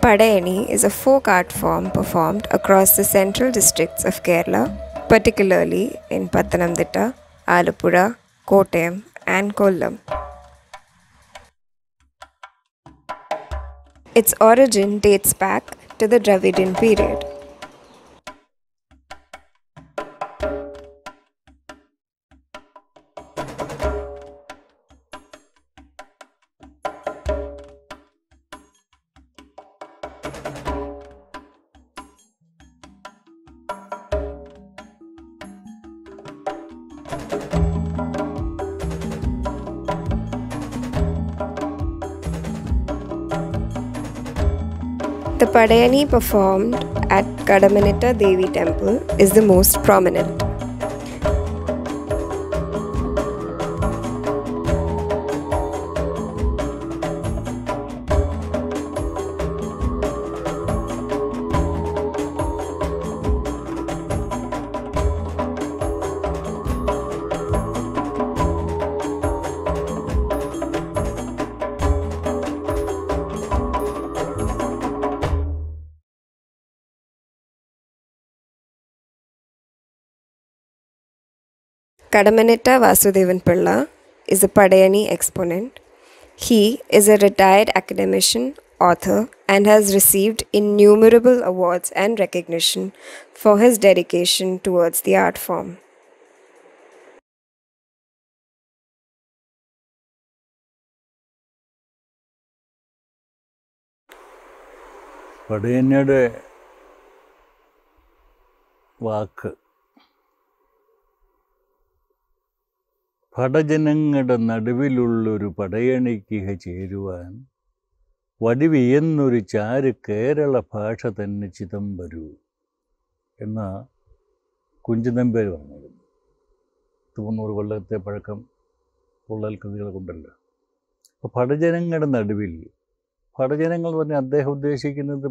Padayani is a folk art form performed across the central districts of Kerala, particularly in Pathanamthitta, Alapura, Kottayam, and Kollam. Its origin dates back to the Dravidian period. Padayani performed at Kadamanita Devi temple is the most prominent. Kadamaneta Vasudevan Pilla is a Padayani exponent. He is a retired academician, author, and has received innumerable awards and recognition for his dedication towards the art form. പടയന്നയുടെ work. പടജനങ്ങളുടെ നടുവിലുള്ളൊരു പടയണിക്കുക ചേരുവാൻ വടിവിയെന്നൊരു ചാരു കേരള ഭാഷ തന്നെ ചിദംബരു എന്ന കുഞ്ചുനമ്പേര് പറഞ്ഞിരുന്നു മുന്നൂറ് കൊല്ലത്തെ പഴക്കം തുള്ളൽ കൃതികളെ കൊണ്ടല്ല അപ്പോൾ പടജനങ്ങളുടെ നടുവിൽ പടജനങ്ങൾ പറഞ്ഞാൽ അദ്ദേഹം ഉദ്ദേശിക്കുന്നത്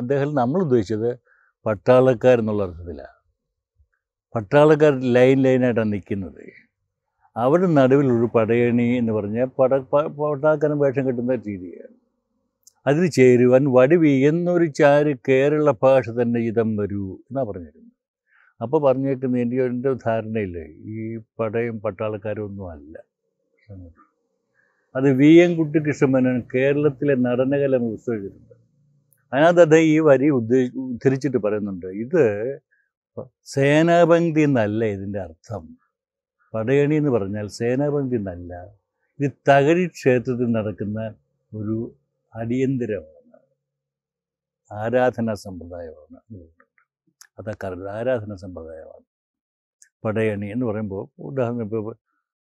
അദ്ദേഹം നമ്മൾ ഉദ്ദേശിച്ചത് പട്ടാളക്കാരെന്നുള്ള അർത്ഥത്തിലാണ് പട്ടാളക്കാർ ലൈൻ ലൈനായിട്ടാണ് നിൽക്കുന്നത് അവരുടെ ഒരു പടയണി എന്ന് പറഞ്ഞാൽ പട പട്ടാക്കനം വേഷം കിട്ടുന്ന രീതിയാണ് അതിൽ ചേരുവാൻ വടിവി എന്നൊരു ചാര് കേരള ഭാഷ തന്നെ ഇതം വരൂ എന്നാണ് പറഞ്ഞിരുന്നത് അപ്പോൾ പറഞ്ഞേക്കുന്ന എൻ്റെ എൻ്റെ ധാരണയിൽ ഈ പടയും പട്ടാളക്കാരും ഒന്നും അല്ല അത് വി എം കുട്ടികൃഷ്ണമേനോൻ കേരളത്തിലെ നടനകല പുസ്തകം അതിനകത്ത് അദ്ദേഹം ഈ വരി ഉദ്ധരിച്ചിട്ട് പറയുന്നുണ്ട് ഇത് സേനാപങ്ക്തി എന്നല്ല ഇതിൻ്റെ അർത്ഥം പടയണി എന്ന് പറഞ്ഞാൽ സേനാപതി എന്നല്ല ഇത് തകഴി ക്ഷേത്രത്തിൽ നടക്കുന്ന ഒരു അടിയന്തരമാണ് ആരാധനാ സമ്പ്രദായമാണ് അതക്കാറില്ല ആരാധനാ സമ്പ്രദായമാണ് പടയണി എന്ന് പറയുമ്പോൾ ഉദാഹരണം ഇപ്പോൾ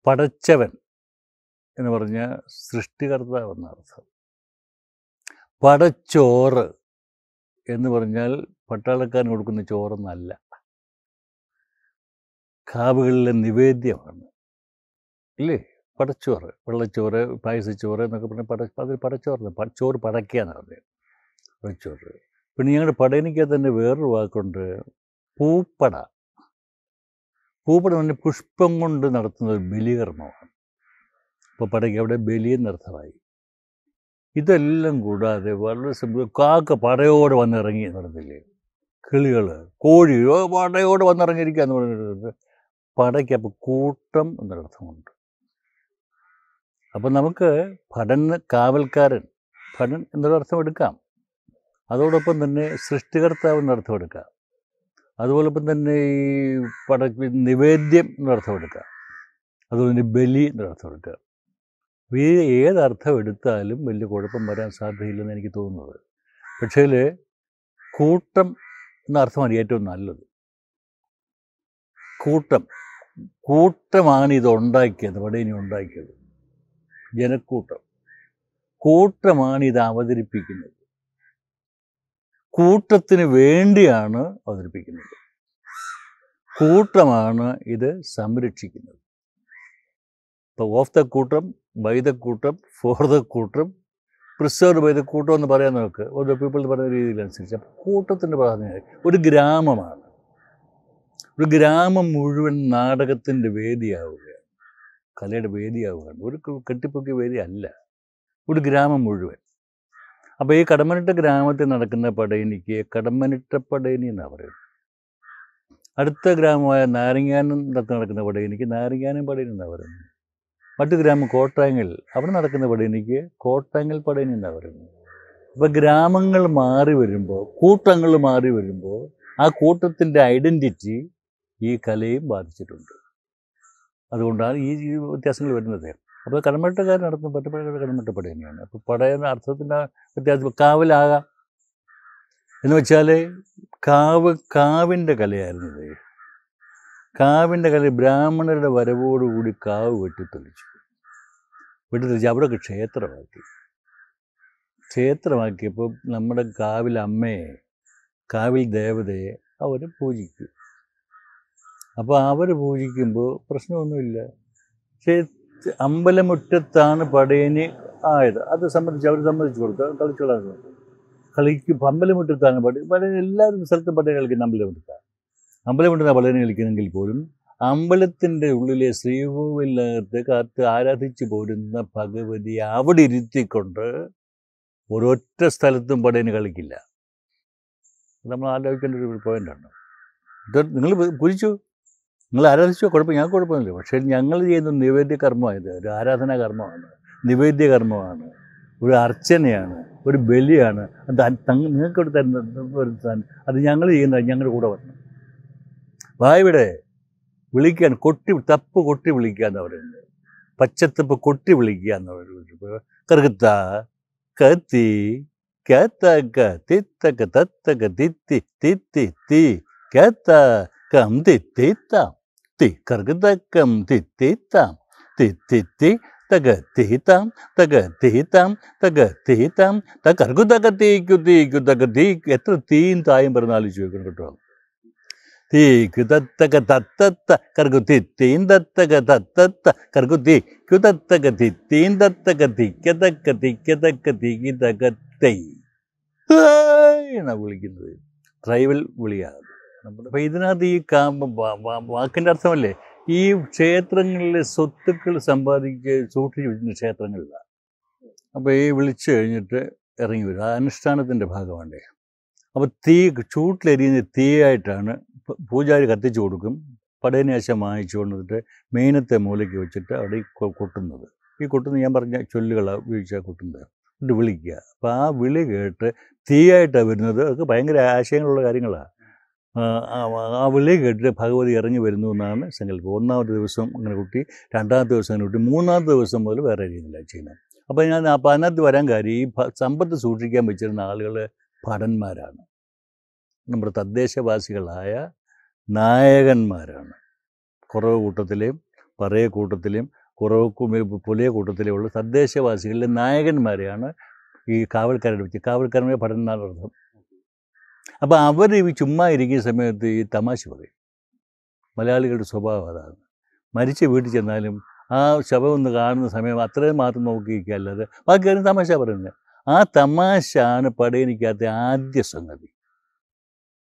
പടച്ചവൻ എന്ന് പറഞ്ഞ സൃഷ്ടികർത്താവ് എന്നർത്ഥം പടച്ചോറ് എന്ന് പറഞ്ഞാൽ പട്ടാളക്കാരന് കൊടുക്കുന്ന ചോറെന്നല്ല കാവുകളിലെ നിവേദ്യമാണ് ഇല്ലേ പടച്ചോറ് വെള്ളച്ചോറ് പായസച്ചോറ് എന്നൊക്കെ പറഞ്ഞ് പട അതിൽ പടച്ചോറ് ചോറ് പടയ്ക്കാന്ന് പറഞ്ഞത് പടച്ചോറ് പിന്നെ ഞങ്ങളുടെ പടയണിക്ക് തന്നെ വേറൊരു വാക്കുണ്ട് പൂപ്പട പൂപ്പട പറഞ്ഞാൽ പുഷ്പം കൊണ്ട് നടത്തുന്ന ഒരു ബലികർമ്മമാണ് ഇപ്പോൾ പടയ്ക്ക് അവിടെ ബലിയെന്ന് അർത്ഥമായി ഇതെല്ലാം കൂടാതെ വളരെ സിമ്പിൾ കാക്ക പടയോട് വന്നിറങ്ങി എന്ന് പറഞ്ഞില്ലേ കിളികൾ കോഴി പടയോട് വന്നിറങ്ങിയിരിക്കുക എന്ന് പറഞ്ഞിട്ടുണ്ട് പടയ്ക്ക് അപ്പം കൂട്ടം എന്നൊരർത്ഥമുണ്ട് അപ്പം നമുക്ക് ഭടൻ കാവൽക്കാരൻ ഭടൻ എന്നൊരർത്ഥം എടുക്കാം അതോടൊപ്പം തന്നെ സൃഷ്ടികർത്താവ് എന്നർത്ഥം എടുക്കാം അതുപോലൊപ്പം തന്നെ ഈ പട നിവേദ്യം എന്നർത്ഥം എടുക്കാം അതുപോലെ ബലി എന്നർത്ഥം എടുക്കാം ഈ ഏതർത്ഥം എടുത്താലും വലിയ കുഴപ്പം വരാൻ സാധ്യതയില്ലെന്ന് എനിക്ക് തോന്നുന്നത് പക്ഷേ കൂട്ടം എന്ന അർത്ഥമാണ് ഏറ്റവും നല്ലത് കൂട്ടം കൂട്ടമാണ് ഇത് ഉണ്ടാക്കിയത് വടേനി ഉണ്ടാക്കിയത് ജനക്കൂട്ടം കൂട്ടമാണ് ഇത് അവതരിപ്പിക്കുന്നത് കൂട്ടത്തിന് വേണ്ടിയാണ് അവതരിപ്പിക്കുന്നത് കൂട്ടമാണ് ഇത് സംരക്ഷിക്കുന്നത് ഇപ്പോൾ ഓഫ് ദ കൂട്ടം ബൈ ദ കൂട്ടം ഫോർ ദ കൂട്ടം പ്രിസർവ് ബൈ ദ കൂട്ടം എന്ന് പറയാൻ നമുക്ക് ഓരോ ദ പീപ്പിൾ പറയുന്ന രീതിയിൽ അനുസരിച്ച് കൂട്ടത്തിൻ്റെ പ്രാധാന്യം ഒരു ഗ്രാമമാണ് ഒരു ഗ്രാമം മുഴുവൻ നാടകത്തിൻ്റെ വേദിയാവുകയാണ് കലയുടെ വേദിയാവുകയാണ് ഒരു കെട്ടിപ്പൊക്കിയ വേദി അല്ല ഒരു ഗ്രാമം മുഴുവൻ അപ്പോൾ ഈ കടമനിട്ട ഗ്രാമത്തിൽ നടക്കുന്ന പടയണിക്ക് കടമനിട്ട പടയണി എന്നാണ് പറയുന്നത് അടുത്ത ഗ്രാമമായ നാരങ്ങാനം നടക്കുന്ന പടയണിക്ക് നാരങ്ങാനം പടയണി എന്നാണ് പറയുന്നത് മറ്റു ഗ്രാമം കോട്ടാങ്ങൽ അവിടെ നടക്കുന്ന പടയണിക്ക് കോട്ടാങ്ങൽ പടയണി എന്നാണ് പറയുന്നത് അപ്പോൾ ഗ്രാമങ്ങൾ മാറി വരുമ്പോൾ കൂട്ടങ്ങൾ മാറി വരുമ്പോൾ ആ കൂട്ടത്തിൻ്റെ ഐഡൻറ്റിറ്റി ഈ കലയും ബാധിച്ചിട്ടുണ്ട് അതുകൊണ്ടാണ് ഈ വ്യത്യാസങ്ങൾ വരുന്നത് അപ്പോൾ കടമട്ടക്കാരൻ നടത്തുന്ന പട്ടപ്പടയുടെ കടമട്ടപ്പട തന്നെയാണ് അപ്പോൾ പടയുന്ന അർത്ഥത്തിൻ്റെ വ്യത്യാസം കാവലാകാം എന്ന് വെച്ചാൽ കാവ് കാവിൻ്റെ അത് കാവിൻ്റെ കല ബ്രാഹ്മണരുടെ വരവോടുകൂടി കാവ് വെട്ടിത്തെളിച്ചു വെട്ടിത്തെളിച്ച് അവിടെ ക്ഷേത്രമാക്കി ക്ഷേത്രമാക്കിയപ്പോൾ നമ്മുടെ കാവിലമ്മയെ കാവിൽ ദേവതയെ അവർ പൂജിക്കും അപ്പോൾ അവർ പൂജിക്കുമ്പോൾ പ്രശ്നമൊന്നുമില്ല അമ്പലമുറ്റത്താണ് പടയണി ആയത് അത് സംബന്ധിച്ച് അവർ സംബന്ധിച്ച് കൊടുത്തു കളിച്ചോളാൻ കളിക്കും അമ്പലമുറ്റത്താണ് പടി പടയ എല്ലാവരും സ്ഥലത്തും പടയ കളിക്കുന്ന അമ്പലമുറ്റത്താണ് അമ്പലമുറ്റത്താണ് പടയണി കളിക്കുന്നെങ്കിൽ പോലും അമ്പലത്തിൻ്റെ ഉള്ളിലെ ശ്രീകോവിലകത്ത് കാത്ത് ആരാധിച്ചു പോരുന്ന ഭഗവതിയെ അവിടെ ഇരുത്തിക്കൊണ്ട് ഒരൊറ്റ സ്ഥലത്തും പടയണി കളിക്കില്ല നമ്മൾ ആലോചിക്കേണ്ട ഒരു പോയിന്റാണ് ഇത് നിങ്ങൾ കുരിച്ചു നിങ്ങൾ ആരാധിച്ചോ കുഴപ്പം ഞങ്ങൾക്ക് കുഴപ്പമില്ല പക്ഷേ ഞങ്ങൾ ചെയ്യുന്ന നിവേദ്യ കർമ്മമായത് ഒരു ആരാധനാ കർമ്മമാണ് നിവേദ്യ കർമ്മമാണ് ഒരു അർച്ചനയാണ് ഒരു ബലിയാണ് അത് നിങ്ങൾക്ക് തരുന്ന അത് ഞങ്ങൾ ചെയ്യുന്ന ഞങ്ങളുടെ കൂടെ വരണം വായുവിടെ വിളിക്കാൻ കൊട്ടി തപ്പ് കൊട്ടി വിളിക്കുക എന്ന് പറയുന്നത് പച്ചത്തപ്പ് കൊട്ടി വിളിക്കുക എന്ന് പറയുന്നത് കറുത്ത കത്തി कतक तितक तत्तक दित्ति तित्ति ति कतकम दित्तिता ति कर्गतकम दित्तिता तित्ति तग तिहिताम तग तिहिताम तग तिहिताम तग कर्गुतक तीक्यु तीक्यु तग तीक् എത്ര തീയും തായും പറഞ്ഞാലും ചോദിക്കണം കേട്ടോ തീക്ക് തത്തക തത്തത്ത കർഗു തിത്തീൻ തത്തക തത്തത്ത കർഗു തീക്കു തത്തക തിത്തീൻ തത്തക തിക്കതക്ക തിക്കതക്ക തിക്കി തക ഇരട്ടൈ എന്നാണ് വിളിക്കുന്നത് ട്രൈബൽ വിളിയാണ് നമ്മുടെ അപ്പോൾ ഇതിനകത്ത് ഈ വാക്കിൻ്റെ അർത്ഥമല്ലേ ഈ ക്ഷേത്രങ്ങളിലെ സ്വത്തുക്കൾ സമ്പാദിക്കുക സൂക്ഷിച്ച് വെച്ചിരുന്ന ക്ഷേത്രങ്ങളിലാണ് അപ്പോൾ ഈ വിളിച്ചു കഴിഞ്ഞിട്ട് ഇറങ്ങി വരും ആ അനുഷ്ഠാനത്തിൻ്റെ ഭാഗമാണ് അപ്പോൾ തീ ചൂട്ടിലെരിയുന്ന തീയായിട്ടാണ് പൂജാരി കത്തിച്ചു കൊടുക്കും പടയനാശം വാങ്ങിച്ചു കൊണ്ടിട്ട് മീനത്തെ മൂലയ്ക്ക് വെച്ചിട്ട് അവിടെ കൊട്ടുന്നത് ഈ കൊട്ടുന്ന ഞാൻ പറഞ്ഞ ചൊല്ലുകളാണ് ഉപയോഗിച്ചാൽ കൊട്ടുന്നത് കൊണ്ട് വിളിക്കുക അപ്പോൾ ആ വിളി കേട്ട് തീയായിട്ടാണ് വരുന്നത് അതൊക്കെ ഭയങ്കര ആശയങ്ങളുള്ള കാര്യങ്ങളാണ് ആ വിളി കേട്ടിട്ട് ഭഗവതി ഇറങ്ങി വരുന്നു എന്നാണ് സങ്കല്പം ഒന്നാമത്തെ ദിവസം അങ്ങനെ കുട്ടി രണ്ടാമത്തെ ദിവസം അങ്ങനെ കുട്ടി മൂന്നാമത്തെ ദിവസം മുതൽ വേറെ രീതിയിലാണ് ചെയ്യുന്നത് അപ്പോൾ ഞാൻ അപ്പോൾ അതിനകത്ത് വരാൻ കാര്യം ഈ സമ്പത്ത് സൂക്ഷിക്കാൻ വെച്ചിരുന്ന ആളുകൾ ഭടന്മാരാണ് നമ്മുടെ തദ്ദേശവാസികളായ നായകന്മാരാണ് കുറവ് കൂട്ടത്തിലെയും പറയ കൂട്ടത്തിലെയും കുറവ് പുലിയ കൂട്ടത്തിലുള്ള തദ്ദേശവാസികളിലെ നായകന്മാരെയാണ് ഈ കാവൽക്കാരുടെ വെച്ച് കാവൽക്കാരനെ പഠനം എന്നാണ് അപ്പോൾ അവർ ഈ ചുമ്മാ ഇരിക്കുന്ന സമയത്ത് ഈ തമാശ പറയും മലയാളികളുടെ സ്വഭാവം അതാണ് മരിച്ച വീട്ടിൽ ചെന്നാലും ആ ശവം ഒന്ന് കാണുന്ന സമയം അത്രയും മാത്രം നോക്കിയിരിക്കുക അല്ലാതെ ബാക്കി കാര്യം തമാശ പറയുന്നത് ആ തമാശയാണ് പടയണിക്കാത്ത ആദ്യ സംഗതി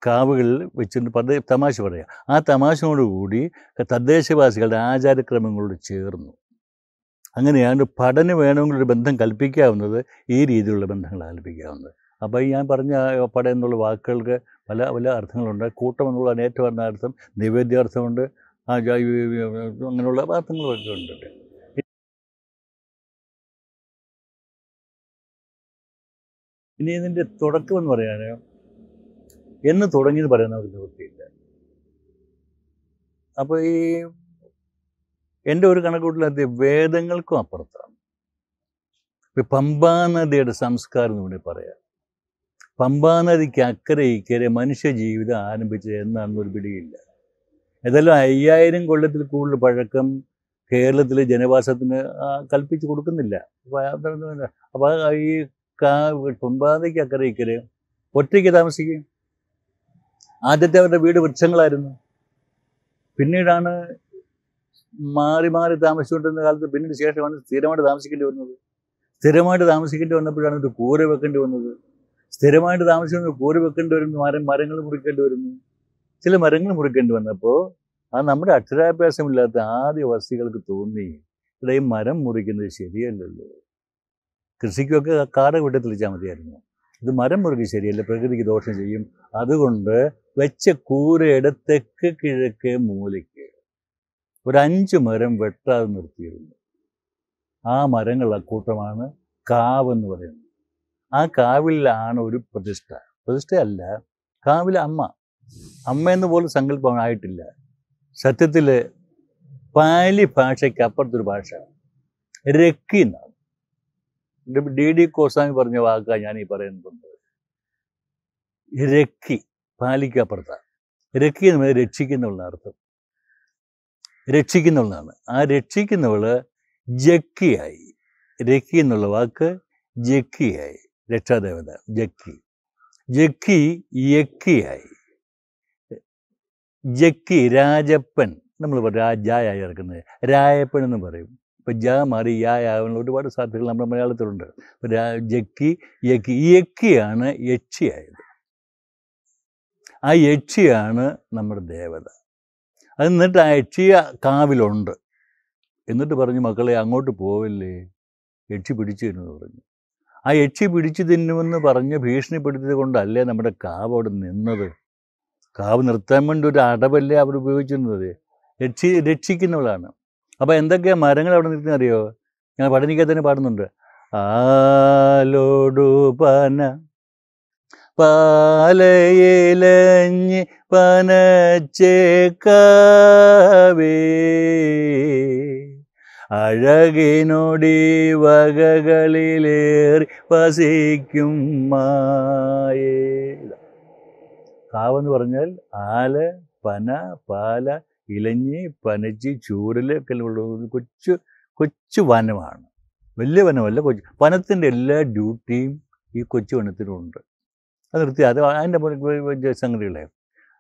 കാവുകളിൽ വെച്ചിട്ട് പദ തമാശ പറയുക ആ തമാശയോടുകൂടി തദ്ദേശവാസികളുടെ ആചാരക്രമങ്ങളോട് ചേർന്നു അങ്ങനെയാണ് പഠനം വേണമെങ്കിലൊരു ബന്ധം കൽപ്പിക്കാവുന്നത് ഈ രീതിയിലുള്ള ബന്ധങ്ങൾ കൽപ്പിക്കാവുന്നത് അപ്പോൾ ഈ ഞാൻ പറഞ്ഞ പട എന്നുള്ള വാക്കുകൾക്ക് പല പല അർത്ഥങ്ങളുണ്ട് കൂട്ടം എന്നുള്ള ഏറ്റവും പറഞ്ഞ അർത്ഥം നിവേദ്യാർത്ഥമുണ്ട് ആ അങ്ങനെയുള്ള അർത്ഥങ്ങളൊക്കെ ഉണ്ട് ഇനി ഇതിൻ്റെ തുടക്കമെന്ന് പറയാൻ എന്ന് തുടങ്ങിയെന്ന് പറയാൻ നമുക്ക് നിവൃത്തിയില്ല അപ്പോൾ ഈ എൻ്റെ ഒരു കണക്കൂട്ടിൽ അത് വേദങ്ങൾക്കും അപ്പുറത്താണ് ഇപ്പം പമ്പാനദിയുടെ സംസ്കാരം എന്ന് വേണമെങ്കിൽ പറയാം പമ്പാനദിക്ക് അക്കരെ ഇക്കരെ ജീവിതം ആരംഭിച്ചത് ഒരു പിടിയില്ല ഏതായാലും അയ്യായിരം കൊല്ലത്തിൽ കൂടുതൽ പഴക്കം കേരളത്തിലെ ജനവാസത്തിന് കൽപ്പിച്ചു കൊടുക്കുന്നില്ല അപ്പോൾ ഈ കാ പമ്പാതയ്ക്ക് അക്കരെ ഇക്കരെ ഒറ്റയ്ക്ക് താമസിക്കും ആദ്യത്തെ അവരുടെ വീട് വൃക്ഷങ്ങളായിരുന്നു പിന്നീടാണ് മാറി മാറി താമസിച്ചുകൊണ്ടിരുന്ന കാലത്ത് പിന്നീട് ശേഷമാണ് സ്ഥിരമായിട്ട് താമസിക്കേണ്ടി വന്നത് സ്ഥിരമായിട്ട് താമസിക്കേണ്ടി വന്നപ്പോഴാണ് ഒരു കൂര വെക്കേണ്ടി വന്നത് സ്ഥിരമായിട്ട് താമസിക്കുന്ന കൂര വെക്കേണ്ടി വരുന്നു മരം മരങ്ങൾ മുറിക്കേണ്ടി വരുന്നു ചില മരങ്ങൾ മുറിക്കേണ്ടി വന്നപ്പോൾ അത് നമ്മുടെ അക്ഷരാഭ്യാസമില്ലാത്ത ആദിവാസികൾക്ക് തോന്നി ഇവിടെ ഈ മരം മുറിക്കുന്നത് ശരിയല്ലല്ലോ കൃഷിക്കൊക്കെ കാട വിട്ട് തെളിച്ചാൽ മതിയായിരുന്നു ഇത് മരം മുറുകി ശരിയല്ല പ്രകൃതിക്ക് ദോഷം ചെയ്യും അതുകൊണ്ട് വെച്ച കൂരയുടെ തെക്ക് കിഴക്ക് മൂലയ്ക്ക് ഒരു അഞ്ച് മരം വെട്ടാതെ നിർത്തിയിരുന്നു ആ മരങ്ങളുടെ കൂട്ടമാണ് കാവെന്ന് പറയുന്നത് ആ കാവിലാണ് ഒരു പ്രതിഷ്ഠ പ്രതിഷ്ഠയല്ല കാവിലെ അമ്മ അമ്മയെന്ന് പോലും സങ്കല്പമായിട്ടില്ല സത്യത്തിൽ പാലി ഭാഷയ്ക്ക് അപ്പുറത്തൊരു ഭാഷ രക്കി എന്നാണ് ഡി ഡി കോസ്വാമി പറഞ്ഞ വാക്കാണ് ഞാൻ ഈ പറയുന്നുണ്ട് രക്കി പാലിക്കപ്പുറത്താണ് രക്കി എന്ന് പറയുന്നത് രക്ഷിക്കുന്നുള്ള അർത്ഥം രക്ഷിക്കുന്നവളാണ് ആ രക്ഷിക്കുന്നവൾ ജക്കിയായി രക്കി എന്നുള്ള വാക്ക് ജക്കിയായി രക്ഷാദേവത ജക്കി ജക്കി യക്കിയായി ജക്കി രാജപ്പൻ നമ്മൾ രാജായായി ഇറക്കുന്നത് രായപ്പൻ എന്ന് പറയും ഇപ്പം ജ മാറി യായാവുന്ന ഒരുപാട് സാധ്യതകൾ നമ്മുടെ മലയാളത്തിലുണ്ട് രാ ജക്കി യക്കി യക്കിയാണ് യക്ഷിയായത് ആ യക്ഷിയാണ് നമ്മുടെ ദേവത അത് എന്നിട്ട് യക്ഷിയ കാവിലുണ്ട് എന്നിട്ട് പറഞ്ഞു മക്കളെ അങ്ങോട്ട് പോവല്ലേ യക്ഷി പിടിച്ചു എന്ന് പറഞ്ഞു ആ യക്ഷി പിടിച്ചു തിന്നുമെന്ന് പറഞ്ഞ് ഭീഷണിപ്പെടുത്തിയത് കൊണ്ടല്ലേ നമ്മുടെ കാവ് അവിടെ നിന്നത് കാവ് നിർത്താൻ വേണ്ടി ഒരു അടവല്ലേ അവർ ഉപയോഗിച്ചിരുന്നത് രക്ഷി രക്ഷിക്കുന്നവളാണ് അപ്പോൾ എന്തൊക്കെയാ മരങ്ങൾ അവിടെ നിൽക്കുന്ന അറിയോ ഞാൻ പഠനിക്കാൻ തന്നെ പാടുന്നുണ്ട് ആലോടു പന പാലയിലഞ്ഞ് പനച്ചേക്കാവേ അഴകിനൊടി വകകളിലേറി വസിക്കും മായേ കാവെന്ന് പറഞ്ഞാൽ ആല പന പാല ഇലഞ്ഞ് പനച്ചി ചൂരലൊക്കെ ഉള്ള കൊച്ചു കൊച്ചു വനമാണ് വലിയ വനമല്ല കൊച്ചു വനത്തിൻ്റെ എല്ലാ ഡ്യൂട്ടിയും ഈ കൊച്ചു വനത്തിനുണ്ട് അത് നിർത്തി അത് അതിൻ്റെ സംഗതികളെ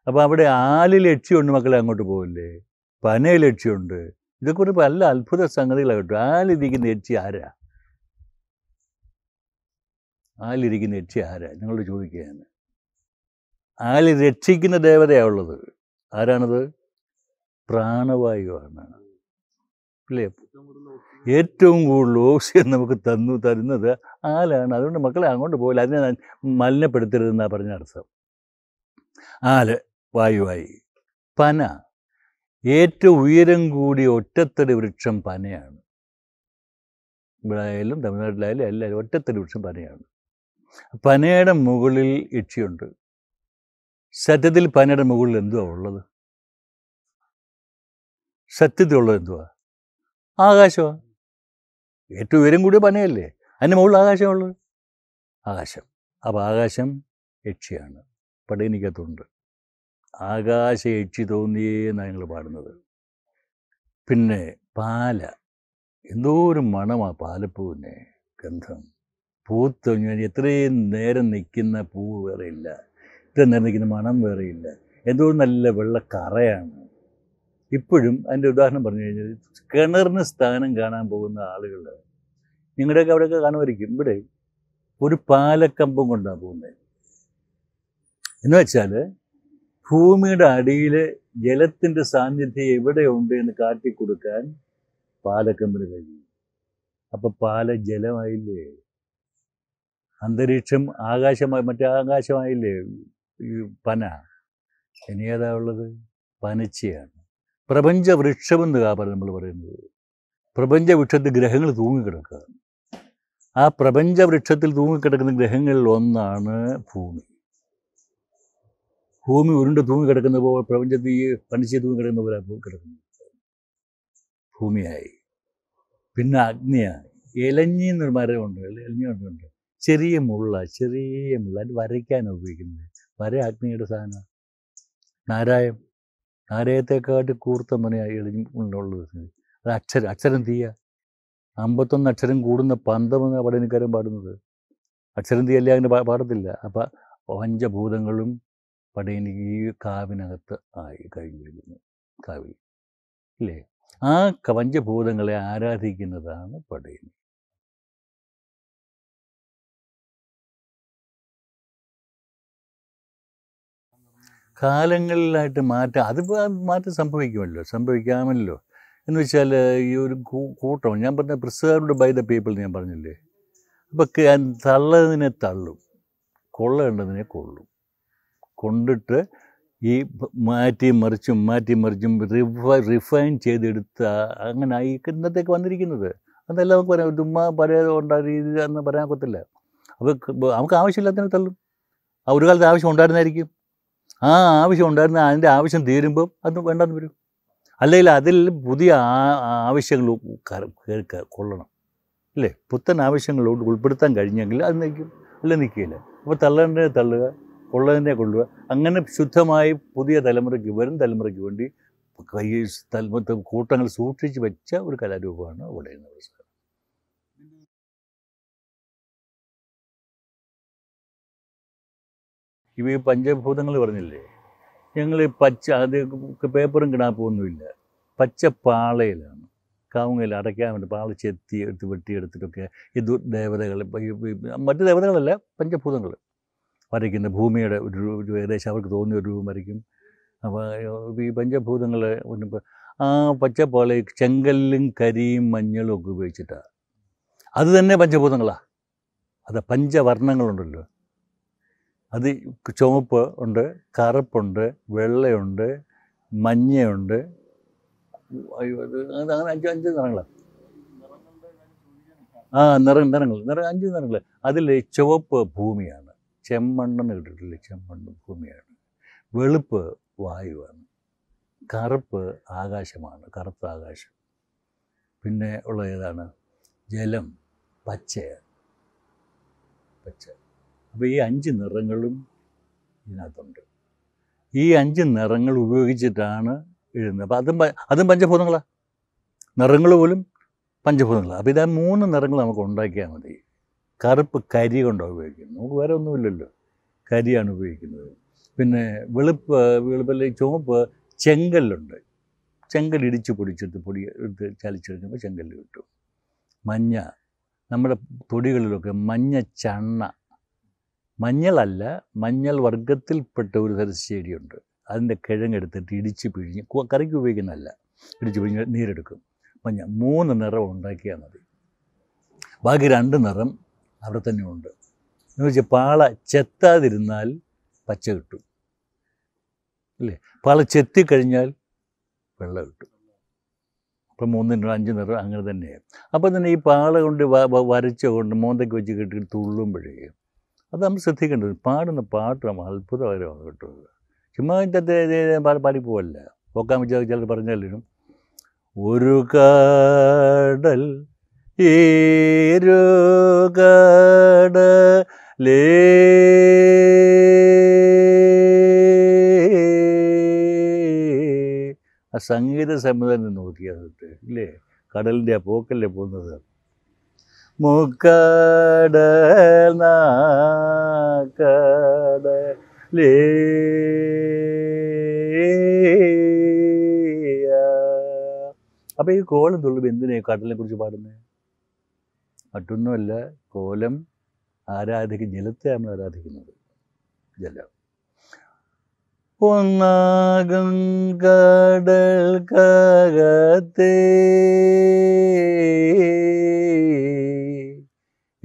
അപ്പോൾ അവിടെ ആലിൽ ലക്ഷ്യമുണ്ട് മക്കളെ അങ്ങോട്ട് പോകില്ലേ പനയിൽ ലക്ഷ്യമുണ്ട് ഇതൊക്കെ ഒരു പല അത്ഭുത കിട്ടും ആലിരിക്കുന്ന യക്ഷി ആരാ ആലിരിക്കുന്ന യക്ഷി ആരാ നിങ്ങളോട് ചോദിക്കുകയാണ് ആലി രക്ഷിക്കുന്ന ദേവതയാണുള്ളത് ആരാണത് പ്രാണവായുവാണ് അല്ലേ ഏറ്റവും കൂടുതൽ ഓക്സിജൻ നമുക്ക് തന്നു തരുന്നത് ആലാണ് അതുകൊണ്ട് മക്കളെ അങ്ങോട്ട് പോകില്ല അതിനെ മലിനപ്പെടുത്തരുതെന്നാണ് പറഞ്ഞ അർത്ഥം ആല് വായുവായി പന ഏറ്റവും ഉയരം കൂടിയ ഒറ്റത്തടി വൃക്ഷം പനയാണ് ഇവിടെ ആയാലും തമിഴ്നാട്ടിലായാലും എല്ലാവരും ഒറ്റത്തടി വൃക്ഷം പനയാണ് പനയുടെ മുകളിൽ ഇക്ഷിയുണ്ട് സത്യത്തിൽ പനയുടെ മുകളിൽ എന്തുവാ ഉള്ളത് സത്യത്തിലുള്ളത് എന്തുവാ ആകാശമാണ് ഏറ്റവും ഉയരം കൂടിയ പനയല്ലേ അതിൻ്റെ മുകളിൽ ആകാശമുള്ളത് ആകാശം അപ്പോൾ ആകാശം യക്ഷിയാണ് പടയനിക്കകത്തുണ്ട് ആകാശ യക്ഷി തോന്നിയേ എന്നാണ് ഞങ്ങൾ പാടുന്നത് പിന്നെ പാല എന്തോ ഒരു മണമാണ് പാലപ്പൂവിനെ ഗന്ധം പൂത്ത് കഴിഞ്ഞാൽ എത്രയും നേരം നിൽക്കുന്ന പൂവ് വേറെയില്ല ഇത്രയും ഇത്ര നേരം നിൽക്കുന്ന മണം വേറെയില്ല എന്തോ നല്ല വെള്ള കറയാണ് ഇപ്പോഴും അതിൻ്റെ ഉദാഹരണം പറഞ്ഞു കഴിഞ്ഞാൽ കിണറിന് സ്ഥാനം കാണാൻ പോകുന്ന ആളുകൾ നിങ്ങളുടെയൊക്കെ അവിടെയൊക്കെ കാണുമായിരിക്കും ഇവിടെ ഒരു പാലക്കമ്പം കൊണ്ടാണ് പോകുന്നത് എന്ന് വെച്ചാൽ ഭൂമിയുടെ അടിയിൽ ജലത്തിൻ്റെ സാന്നിധ്യം എവിടെയുണ്ട് എന്ന് കാട്ടിക്കൊടുക്കാൻ പാലക്കമ്പിന് കഴിയും അപ്പം പാല ജലമായില്ലേ അന്തരീക്ഷം ആകാശമായി മറ്റേ ആകാശമായില്ലേ പന ഇനി ഏതാ ഉള്ളത് പനച്ചയാണ് പ്രപഞ്ച എന്ന് കാപ്പല നമ്മൾ പറയുന്നത് പ്രപഞ്ച വൃക്ഷത്തിൽ ഗ്രഹങ്ങൾ തൂങ്ങിക്കിടക്കുക ആ പ്രപഞ്ച വൃക്ഷത്തിൽ തൂങ്ങിക്കിടക്കുന്ന ഗ്രഹങ്ങളിൽ ഒന്നാണ് ഭൂമി ഭൂമി ഉരുണ്ട് തൂങ്ങിക്കിടക്കുന്ന പോലെ പ്രപഞ്ചത്തിൽ പണിച്ച് തൂങ്ങിക്കിടക്കുന്ന പോലെ കിടക്കുന്നത് ഭൂമിയായി പിന്നെ അഗ്നിയായി ഇലഞ്ഞി എന്നൊരു മരമുണ്ട് ഇലഞ്ഞി ഉണ്ട് ചെറിയ മുള്ള ചെറിയ മുള്ള അത് വരയ്ക്കാനാണ് ഉപയോഗിക്കുന്നത് വര അഗ്നിയുടെ സാധനം നാരായം ആരെയത്തെക്കാട്ടി കൂർത്ത മനയാണ് എളിഞ്ഞുള്ളത് അത് അക്ഷരം അക്ഷരം തീയ അമ്പത്തൊന്ന് അക്ഷരം കൂടുന്ന പന്തമെന്ന് പടനിക്കാരൻ പാടുന്നത് അക്ഷരം തീയല്ല അങ്ങനെ പാടത്തില്ല അപ്പം പഞ്ചഭൂതങ്ങളും പടയനിക്ക് കാവിനകത്ത് ആയി കഴിഞ്ഞിരിക്കുന്നു കാവിൽ അല്ലേ ആ പഞ്ചഭൂതങ്ങളെ ആരാധിക്കുന്നതാണ് പടയനി കാലങ്ങളിലായിട്ട് മാറ്റം അത് മാറ്റം സംഭവിക്കുമല്ലോ സംഭവിക്കാമല്ലോ എന്ന് വെച്ചാൽ ഈ ഒരു കൂട്ടം ഞാൻ പറഞ്ഞ പ്രിസേർവ്ഡ് ബൈ ദ പീപ്പിൾ ഞാൻ പറഞ്ഞില്ലേ അപ്പോൾ തള്ളതിനെ തള്ളും കൊള്ളേണ്ടതിനെ കൊള്ളും കൊണ്ടിട്ട് ഈ മാറ്റി മറിച്ചും മാറ്റി മറിച്ചും റിഫൈ റിഫൈൻ ചെയ്തെടുത്ത അങ്ങനെ ആയി ഇന്നത്തേക്ക് വന്നിരിക്കുന്നത് അതെല്ലാം നമുക്ക് പറയാം ചുമ്മാ പഴയത് ഉണ്ടായ രീതി എന്ന് പറയാൻ പറ്റത്തില്ല അപ്പോൾ നമുക്ക് ആവശ്യമില്ലാത്തതിനെ തള്ളും ആ ഒരു കാലത്ത് ആവശ്യം ഉണ്ടായിരുന്നായിരിക്കും ആ ആവശ്യം ഉണ്ടായിരുന്ന അതിൻ്റെ ആവശ്യം തീരുമ്പം അത് വേണ്ടെന്ന് വരും അല്ലെങ്കിൽ അതിൽ പുതിയ ആവശ്യങ്ങൾ കൊള്ളണം അല്ലേ പുത്തൻ ആവശ്യങ്ങൾ ഉൾപ്പെടുത്താൻ കഴിഞ്ഞെങ്കിൽ അത് നിൽക്കും അല്ല നിൽക്കില്ല അപ്പോൾ തള്ളേണ്ടതിനെ തള്ളുക കൊള്ളതിനെ കൊള്ളുക അങ്ങനെ ശുദ്ധമായി പുതിയ തലമുറയ്ക്ക് വരും തലമുറയ്ക്ക് വേണ്ടി കൈ തലമുറ കൂട്ടങ്ങൾ സൂക്ഷിച്ച് വെച്ച ഒരു കലാരൂപമാണ് ഇവിടെ ഇവ പഞ്ചഭൂതങ്ങൾ പറഞ്ഞില്ലേ ഞങ്ങൾ പച്ച അത് പേപ്പറും കിടാപ്പൊന്നുമില്ല പച്ച പാളയിലാണ് കാവുങ്ങയിൽ അടയ്ക്കാൻ വേണ്ടി പാള ചെത്തി എടുത്ത് വെട്ടിയെടുത്തിട്ടൊക്കെ ഈ ദേവതകൾ മറ്റ് ദേവതകളല്ല പഞ്ചഭൂതങ്ങൾ വരയ്ക്കുന്ന ഭൂമിയുടെ ഒരു ഏകദേശം അവർക്ക് തോന്നിയ ഒരു രൂപം വരയ്ക്കും അപ്പോൾ ഈ പഞ്ചഭൂതങ്ങൾ ആ പച്ചപ്പാളി ചെങ്കല്ലും കരിയും മഞ്ഞളും ഒക്കെ ഉപയോഗിച്ചിട്ടാണ് അത് തന്നെ പഞ്ചഭൂതങ്ങളാണ് അത് പഞ്ചവർണ്ണങ്ങളുണ്ടല്ലോ അത് ചുവപ്പ് ഉണ്ട് കറുപ്പുണ്ട് വെള്ളയുണ്ട് മഞ്ഞയുണ്ട് അങ്ങനെ അഞ്ച് അഞ്ച് നിറങ്ങളാണ് ആ നിറം നിറങ്ങൾ നിറം അഞ്ച് നിറങ്ങൾ അതിൽ ചുവപ്പ് ഭൂമിയാണ് ചെമ്മണ്ണെന്ന് കേട്ടിട്ടില്ല ചെമ്മണ്ണ് ഭൂമിയാണ് വെളുപ്പ് വായുവാണ് കറുപ്പ് ആകാശമാണ് കറുത്ത ആകാശം പിന്നെ ഉള്ള ഏതാണ് ജലം പച്ചയാണ് പച്ചയാണ് അപ്പോൾ ഈ അഞ്ച് നിറങ്ങളും ഇതിനകത്തുണ്ട് ഈ അഞ്ച് നിറങ്ങൾ ഉപയോഗിച്ചിട്ടാണ് എഴുതുന്നത് അപ്പോൾ അതും അതും പഞ്ചഭൂതങ്ങളാണ് നിറങ്ങൾ പോലും പഞ്ചഭൂതങ്ങളാണ് അപ്പോൾ ഇതാ മൂന്ന് നിറങ്ങൾ നമുക്ക് ഉണ്ടാക്കിയാൽ മതി കറുപ്പ് കരി കൊണ്ടാണ് ഉപയോഗിക്കുന്നത് നമുക്ക് വേറെ ഒന്നുമില്ലല്ലോ കരിയാണ് ഉപയോഗിക്കുന്നത് പിന്നെ വെളുപ്പ് വെളുപ്പല്ല ചുവപ്പ് ചെങ്കല്ലുണ്ട് ചെങ്കൽ ഇടിച്ച് പൊടിച്ചെടുത്ത് പൊടി എടുത്ത് ചലിച്ചെടുക്കുമ്പോൾ ചെങ്കല്ല് കിട്ടും മഞ്ഞ നമ്മുടെ തൊടികളിലൊക്കെ മഞ്ഞ ചണ്ണ മഞ്ഞളല്ല മഞ്ഞൾ വർഗത്തിൽപ്പെട്ട ഒരു തരശ്ശേരിയുണ്ട് അതിൻ്റെ കിഴങ്ങെടുത്തിട്ട് ഇടിച്ച് പിഴിഞ്ഞ് കറിക്ക് ഉപയോഗിക്കുന്നതല്ല ഇടിച്ച് പിഴിഞ്ഞ് നീരെടുക്കും മഞ്ഞ മൂന്ന് നിറം ഉണ്ടാക്കിയാൽ മതി ബാക്കി രണ്ട് നിറം അവിടെ തന്നെ ഉണ്ട് എന്ന് വെച്ചാൽ പാള ചെത്താതിരുന്നാൽ പച്ച കിട്ടും അല്ലേ പാള ചെത്തിക്കഴിഞ്ഞാൽ വെള്ള കിട്ടും അപ്പം നിറം അഞ്ച് നിറം അങ്ങനെ തന്നെയാണ് അപ്പം തന്നെ ഈ പാള കൊണ്ട് കൊണ്ട് മോന്തയ്ക്ക് വെച്ച് കെട്ടി തുള്ളുമ്പോഴേ അത് നമ്മൾ ശ്രദ്ധിക്കേണ്ടത് പാടുന്ന പാട്ട് അത്ഭുതകരമാണ് കിട്ടുന്നത് ചുമ്മാ പാടി പോവല്ല പോക്കാൻ വിചാരിച്ച് ചിലർ പറഞ്ഞാലും ഒരു കാടൽ ഏരുകടലേ ആ സംഗീത സമ്മതം നോക്കിയാൽ ഇല്ലേ കടലിൻ്റെ ആ പോക്കല്ലേ പോകുന്നത് മുക്കടൽ നാക്കടലേ ഈ കോലം തുള്ളുമ്പോൾ എന്തിനാ കടലിനെ കുറിച്ച് പാടുന്നത് മറ്റൊന്നുമല്ല കോലം ആരാധിക്കും ജലത്തെ നമ്മൾ ആരാധിക്കുന്നത് ജലം ഒന്നാകും കടൽ കകത്തേ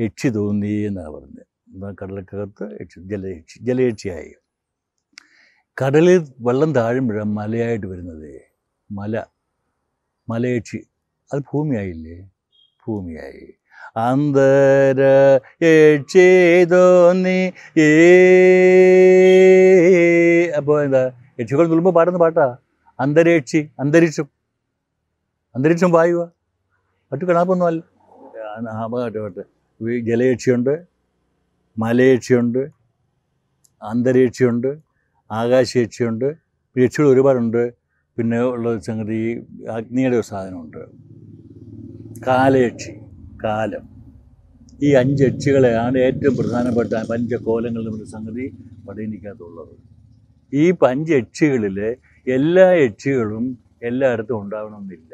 യക്ഷി തോന്നി എന്നാണ് പറഞ്ഞത് എന്നാൽ കടലക്കകത്ത് യക്ഷി ജലയക്ഷി ജലയക്ഷിയായി കടലിൽ വെള്ളം താഴുമ്പോഴാണ് മലയായിട്ട് വരുന്നത് മല മലയക്ഷി അത് ഭൂമിയായില്ലേ ഭൂമിയായി അന്തര യക്ഷിതോന്നി ഏ അപ്പോൾ എന്താ യക്ഷികൾ തുള്ളുമ്പോൾ പാടുന്ന പാട്ടാ അന്തരേക്ഷി അന്തരീക്ഷം അന്തരീക്ഷം വായുവാ മറ്റു കിണാപ്പൊന്നുമല്ല ആ പാട്ട് പാട്ട് ജലയക്ഷിയുണ്ട് മലയക്ഷിയുണ്ട് അന്തരീക്ഷയുണ്ട് ആകാശയക്ഷിയുണ്ട് യക്ഷികൾ ഒരുപാടുണ്ട് പിന്നെ ഉള്ള സംഗതി അഗ്നിയുടെ ഒരു സാധനമുണ്ട് കാലയക്ഷി കാലം ഈ അഞ്ച് യക്ഷികളെയാണ് ഏറ്റവും പ്രധാനപ്പെട്ട കോലങ്ങളിൽ നമ്മുടെ സംഗതി പടീനിക്കാത്തുള്ളത് ഈ പഞ്ച് യക്ഷികളിൽ എല്ലാ യക്ഷികളും എല്ലായിടത്തും ഉണ്ടാവണമെന്നില്ല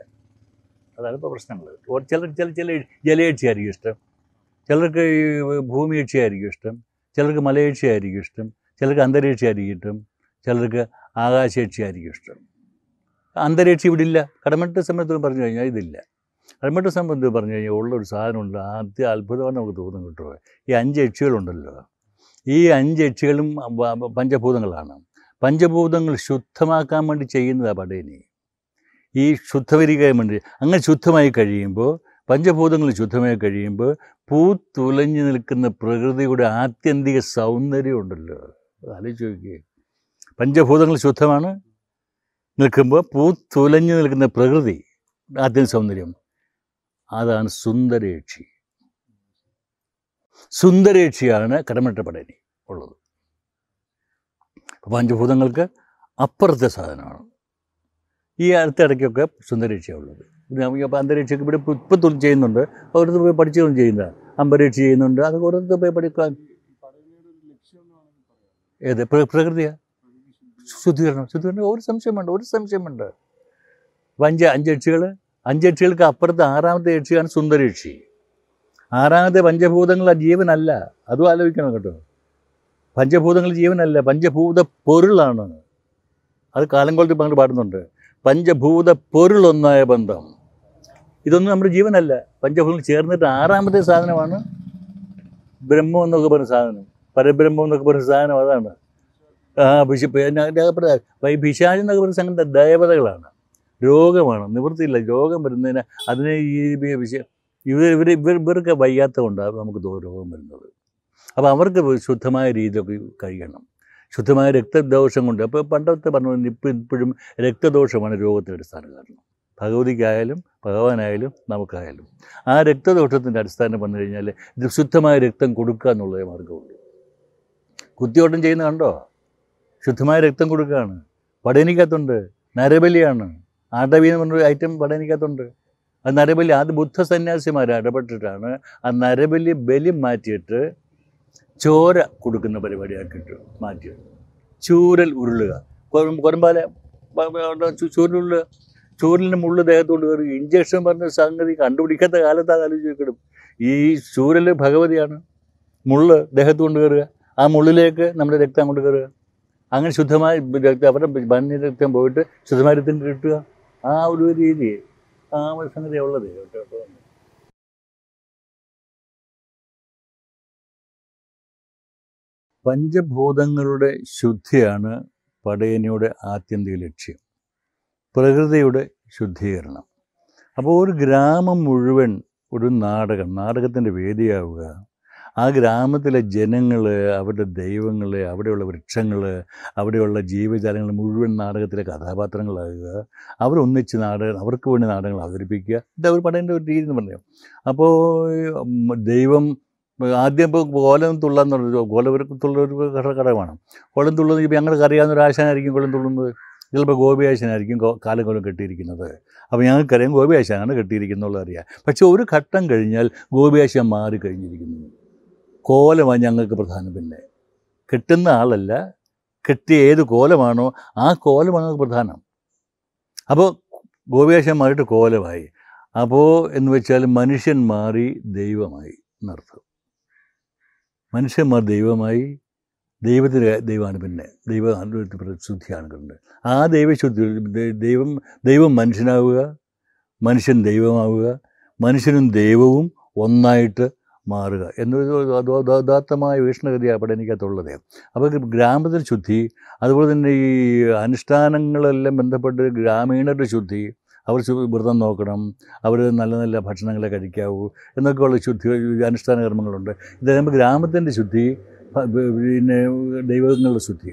അതാണ് ഇപ്പോൾ പ്രശ്നങ്ങൾ ചില ചില ചില ജലയക്ഷിയായിരിക്കും ഇഷ്ടം ചിലർക്ക് ഈ ഭൂമിയക്ഷയായിരിക്കും ഇഷ്ടം ചിലർക്ക് മലയക്ഷയായിരിക്കും ഇഷ്ടം ചിലർക്ക് അന്തരീക്ഷയായിരിക്കും ഇഷ്ടം ചിലർക്ക് ആകാശയക്ഷയായിരിക്കും ഇഷ്ടം അന്തരീക്ഷ ഇവിടെ ഇല്ല കടമട്ട് സംബന്ധത്തിൽ പറഞ്ഞു കഴിഞ്ഞാൽ ഇതില്ല കടമട്ട് സംബന്ധത്തിൽ പറഞ്ഞു കഴിഞ്ഞാൽ ഉള്ളൊരു സാധനമുണ്ട് ആദ്യ അത്ഭുതമാണ് നമുക്ക് തോന്നും കിട്ടുമോ ഈ അഞ്ച് യക്ഷികളുണ്ടല്ലോ ഈ അഞ്ച് യക്ഷികളും പഞ്ചഭൂതങ്ങളാണ് പഞ്ചഭൂതങ്ങൾ ശുദ്ധമാക്കാൻ വേണ്ടി ചെയ്യുന്നതാണ് പടയണി ഈ ശുദ്ധവരിക്കാൻ വേണ്ടി അങ്ങനെ ശുദ്ധമായി കഴിയുമ്പോൾ പഞ്ചഭൂതങ്ങൾ ശുദ്ധമായി കഴിയുമ്പോൾ പൂ തുലഞ്ഞു നിൽക്കുന്ന പ്രകൃതിയുടെ ആത്യന്തിക സൗന്ദര്യം ഉണ്ടല്ലോ ആലോചിച്ച് നോക്കിയേ പഞ്ചഭൂതങ്ങൾ ശുദ്ധമാണ് നിൽക്കുമ്പോൾ പൂ തുലഞ്ഞു നിൽക്കുന്ന പ്രകൃതി ആദ്യം സൗന്ദര്യം അതാണ് സുന്ദരേക്ഷി സുന്ദരേക്ഷിയാണ് കടമറ്റപ്പടനി ഉള്ളത് പഞ്ചഭൂതങ്ങൾക്ക് അപ്പുറത്തെ സാധനമാണ് ഈ അടുത്തിടയ്ക്കൊക്കെ സുന്ദരേക്ഷിയാണ് ഉള്ളത് നമുക്ക് അപ്പോൾ അന്തരീക്ഷ ഇവിടെ ഇപ്പം തൊഴിൽ ചെയ്യുന്നുണ്ട് ഓരോരുത്തർ പോയി പഠിച്ചുകൊണ്ട് ചെയ്യുന്നതാണ് അമ്പരീക്ഷ ചെയ്യുന്നുണ്ട് അത് ഓരോരുത്തർ പോയി പഠിക്കാൻ ഏത് പ്രകൃതിയാണ് ശുദ്ധീകരണം ശുദ്ധീകരണം ഒരു സംശയമുണ്ട് ഒരു സംശയമുണ്ട് അപ്പം അഞ്ച് അഞ്ചക്ഷികൾ അഞ്ചക്ഷികൾക്ക് അപ്പുറത്ത് ആറാമത്തെ യക്ഷിയാണ് സുന്ദരീക്ഷി ആറാമത്തെ പഞ്ചഭൂതങ്ങൾ ജീവനല്ല അതും ആലോചിക്കണം കേട്ടോ പഞ്ചഭൂതങ്ങൾ ജീവനല്ല പഞ്ചഭൂത പൊരുളാണ് അത് കാലം കൊളത്തിൽ പാടുന്നുണ്ട് പഞ്ചഭൂത പൊരുളൊന്നായ ബന്ധം ഇതൊന്നും നമ്മുടെ ജീവനല്ല പഞ്ചഭൂതങ്ങൾ ചേർന്നിട്ട് ആറാമത്തെ സാധനമാണ് ബ്രഹ്മം എന്നൊക്കെ പറയുന്ന സാധനം പരബ്രഹ്മം എന്നൊക്കെ പറയുന്ന സാധനം അതാണ് ആ ഭിഷപ്പ് ഭിഷാജ് എന്നൊക്കെ പറയുന്ന സംഗതി ദേവതകളാണ് രോഗമാണ് നിവൃത്തിയില്ല രോഗം വരുന്നതിന് അതിനെ ഈ വിഷയം ഇവർ ഇവർ ഇവർ ഇവർക്ക് വയ്യാത്ത കൊണ്ടാണ് നമുക്ക് രോഗം വരുന്നത് അപ്പോൾ അവർക്ക് ശുദ്ധമായ രീതിയിലൊക്കെ കഴിയണം ശുദ്ധമായ രക്തദോഷം കൊണ്ട് അപ്പോൾ പണ്ടത്തെ പറഞ്ഞു ഇപ്പം ഇപ്പോഴും രക്തദോഷമാണ് രോഗത്തിന് അടിസ്ഥാന കാരണം ഭഗവതിക്കായാലും ഭഗവാനായാലും നമുക്കായാലും ആ രക്തദോഷത്തിൻ്റെ അടിസ്ഥാനം വന്നു കഴിഞ്ഞാൽ ഇത് ശുദ്ധമായ രക്തം കൊടുക്കുക എന്നുള്ളതേ മാർഗമുള്ളൂ കുത്തിയോട്ടം ചെയ്യുന്ന കണ്ടോ ശുദ്ധമായ രക്തം കൊടുക്കുകയാണ് പടയനിക്കകത്തുണ്ട് നരബലിയാണ് ആടവി എന്ന് പറഞ്ഞൊരു ഐറ്റം പടയനിക്കകത്തുണ്ട് ആ നരബലി അത് ബുദ്ധ സന്യാസിമാർ ഇടപെട്ടിട്ടാണ് ആ നരബലി ബലി മാറ്റിയിട്ട് ചോര കൊടുക്കുന്ന പരിപാടിയാക്കിയിട്ട് മാറ്റിയത് ചൂരൽ ഉരുളുക കൊരമ്പാല ചൂരൽ ഉരുളുക ചൂരലിന് മുള്ളു ദേഹത്തോട് കയറി ഇഞ്ചക്ഷൻ പറഞ്ഞ സംഗതി കണ്ടുപിടിക്കാത്ത കാലത്ത് ആലോചിച്ച് വെക്കണം ഈ ചൂരൽ ഭഗവതിയാണ് മുള്ള് കൊണ്ട് കയറുക ആ മുള്ളിലേക്ക് നമ്മുടെ രക്തം കൊണ്ട് കയറുക അങ്ങനെ ശുദ്ധമായ രക്തം അവരുടെ മഞ്ഞ രക്തം പോയിട്ട് ശുദ്ധമായ രക്തം കിട്ടുക ആ ഒരു രീതി ആ ഒരു സംഗതി ഉള്ളത് പഞ്ചഭൂതങ്ങളുടെ ശുദ്ധിയാണ് പടയനിയുടെ ആത്യന്തിക ലക്ഷ്യം പ്രകൃതിയുടെ ശുദ്ധീകരണം അപ്പോൾ ഒരു ഗ്രാമം മുഴുവൻ ഒരു നാടകം നാടകത്തിൻ്റെ വേദിയാവുക ആ ഗ്രാമത്തിലെ ജനങ്ങൾ അവരുടെ ദൈവങ്ങൾ അവിടെയുള്ള വൃക്ഷങ്ങൾ അവിടെയുള്ള ജീവജാലങ്ങൾ മുഴുവൻ നാടകത്തിലെ കഥാപാത്രങ്ങളാകുക അവരൊന്നിച്ച് നാടക അവർക്ക് വേണ്ടി നാടകങ്ങൾ അവതരിപ്പിക്കുക ഇത് അവർ പടേണ്ട ഒരു രീതി എന്ന് പറഞ്ഞു അപ്പോൾ ദൈവം ആദ്യം ഇപ്പോൾ കോലം തുള്ളാന്ന് പറഞ്ഞു കോലവർക്ക് തുള്ള ഒരു ഘടകമാണ് കോലം തുള്ളുന്നത് ഇപ്പോൾ ഞങ്ങൾക്ക് അറിയാവുന്ന ഒരു ആശാനായിരിക്കും കോലം തുള്ളുന്നത് ചിലപ്പോൾ ഗോപിയാശനായിരിക്കും കാലം കൊല്ലം കെട്ടിയിരിക്കുന്നത് അപ്പോൾ ഞങ്ങൾക്കറിയാം ഗോപിയാശനാണ് കെട്ടിയിരിക്കുന്നുള്ളത് അറിയാം പക്ഷേ ഒരു ഘട്ടം കഴിഞ്ഞാൽ ഗോപിയാശ മാറി കഴിഞ്ഞിരിക്കുന്നു കോലമാണ് ഞങ്ങൾക്ക് പ്രധാനം പിന്നെ കെട്ടുന്ന ആളല്ല കെട്ടിയ ഏത് കോലമാണോ ആ കോലമാണ് പ്രധാനം അപ്പോൾ മാറിയിട്ട് കോലമായി അപ്പോൾ എന്ന് വെച്ചാൽ മനുഷ്യൻ മാറി ദൈവമായി എന്നർത്ഥം മനുഷ്യന്മാർ ദൈവമായി ദൈവത്തിന് ദൈവമാണ് പിന്നെ ദൈവ ശുദ്ധിയാണ് കണ്ട് ആ ദൈവശുദ്ധി ദൈവം ദൈവം മനുഷ്യനാവുക മനുഷ്യൻ ദൈവമാവുക മനുഷ്യനും ദൈവവും ഒന്നായിട്ട് മാറുക എന്നൊരു ദാത്തമായ വീക്ഷണഗതിയാണ് അവിടെ എനിക്കകത്തുള്ളത് അപ്പോൾ ഗ്രാമത്തിൽ ശുദ്ധി അതുപോലെ തന്നെ ഈ അനുഷ്ഠാനങ്ങളെല്ലാം ബന്ധപ്പെട്ട് ഗ്രാമീണരുടെ ശുദ്ധി അവർ വ്രതം നോക്കണം അവർ നല്ല നല്ല ഭക്ഷണങ്ങളെ കഴിക്കാവൂ എന്നൊക്കെയുള്ള ശുദ്ധി അനുഷ്ഠാന കർമ്മങ്ങളുണ്ട് ഇത് ഗ്രാമത്തിൻ്റെ ശുദ്ധി പിന്നെ ദൈവങ്ങളുടെ ശുദ്ധി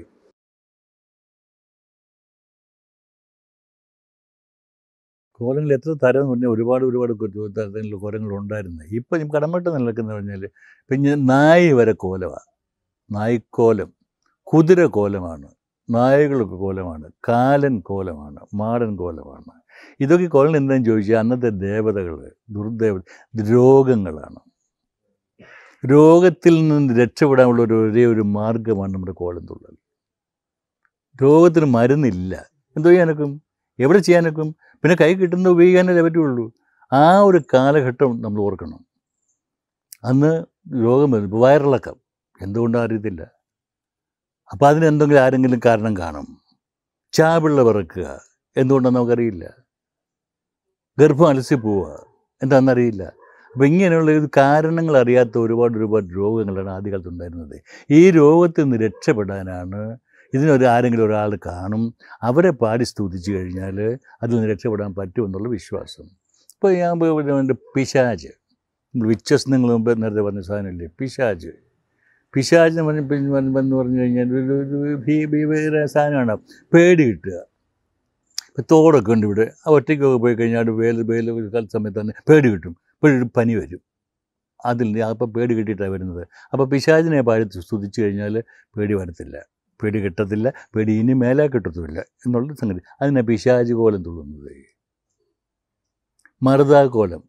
കോലങ്ങൾ എത്ര തരം എന്ന് പറഞ്ഞാൽ ഒരുപാട് ഒരുപാട് തരത്തിലുള്ള കോലങ്ങൾ ഉണ്ടായിരുന്നു ഇപ്പം കടമ്പട്ട് നിലനിൽക്കുന്ന പറഞ്ഞാൽ പിന്നെ നായ് വരെ കോലമാണ് നായിക്കോലം കുതിര കോലമാണ് നായകൾക്ക് കോലമാണ് കാലൻ കോലമാണ് മാടൻ കോലമാണ് ഇതൊക്കെ കോലങ്ങൾ എന്താണെന്ന് ചോദിച്ചാൽ അന്നത്തെ ദേവതകൾ ദുർദേവ രോഗങ്ങളാണ് രോഗത്തിൽ നിന്ന് രക്ഷപ്പെടാനുള്ള ഒരു ഒരേ ഒരു മാർഗമാണ് നമ്മുടെ കോലം തുള്ളൽ രോഗത്തിന് മരുന്നില്ല എന്തോ ചെയ്യാനൊക്കും എവിടെ ചെയ്യാനൊക്കും പിന്നെ കൈ കിട്ടുന്ന ഉപയോഗിക്കാനല്ലേ പറ്റുള്ളൂ ആ ഒരു കാലഘട്ടം നമ്മൾ ഓർക്കണം അന്ന് രോഗം വരുന്നു വയറിളക്കം എന്തുകൊണ്ടും അറിയത്തില്ല അപ്പോൾ അതിന് എന്തെങ്കിലും ആരെങ്കിലും കാരണം കാണും ചാവിള്ള പറക്കുക എന്തുകൊണ്ടാണെന്ന് നമുക്കറിയില്ല ഗർഭം പോവുക എന്താണെന്നറിയില്ല അപ്പം ഇങ്ങനെയുള്ള ഒരു കാരണങ്ങൾ അറിയാത്ത ഒരുപാട് ഒരുപാട് രോഗങ്ങളാണ് ആദ്യകാലത്ത് ഉണ്ടായിരുന്നത് ഈ രോഗത്തിൽ നിന്ന് രക്ഷപ്പെടാനാണ് ഇതിനൊരു ആരെങ്കിലും ഒരാൾ കാണും അവരെ പാടി സ്തുതിച്ചു കഴിഞ്ഞാൽ അതിൽ നിന്ന് രക്ഷപ്പെടാൻ പറ്റുമെന്നുള്ള വിശ്വാസം ഇപ്പോൾ ഞാൻ പറഞ്ഞ പിശാജ് വിച്ചസ് നിങ്ങൾ മുമ്പ് നേരത്തെ പറഞ്ഞ സാധനമില്ലേ പിശാജ് പിശാജ് എന്ന് പറഞ്ഞ പറഞ്ഞു കഴിഞ്ഞാൽ ഒരു സാധനമാണ് പേടി കിട്ടുക ഇപ്പം തോടൊക്കെ ഉണ്ട് ഇവിടെ ഒറ്റയ്ക്കൊക്കെ പോയി കഴിഞ്ഞാൽ വേല് വേല് കാലത്ത് സമയത്ത് തന്നെ പേടി കിട്ടും എപ്പോഴും പനി വരും അതിൽ അപ്പോൾ പേടി കിട്ടിയിട്ടാണ് വരുന്നത് അപ്പോൾ പിശാചിനെ പാഴ് സ്തുതിച്ചു കഴിഞ്ഞാൽ പേടി വരത്തില്ല പേടി കിട്ടത്തില്ല പേടി ഇനി മേലെ കിട്ടത്തുമില്ല എന്നുള്ള സംഗതി അതിനെ പിശാജ് കോലം തുള്ളുന്നത് മറുതാകോലം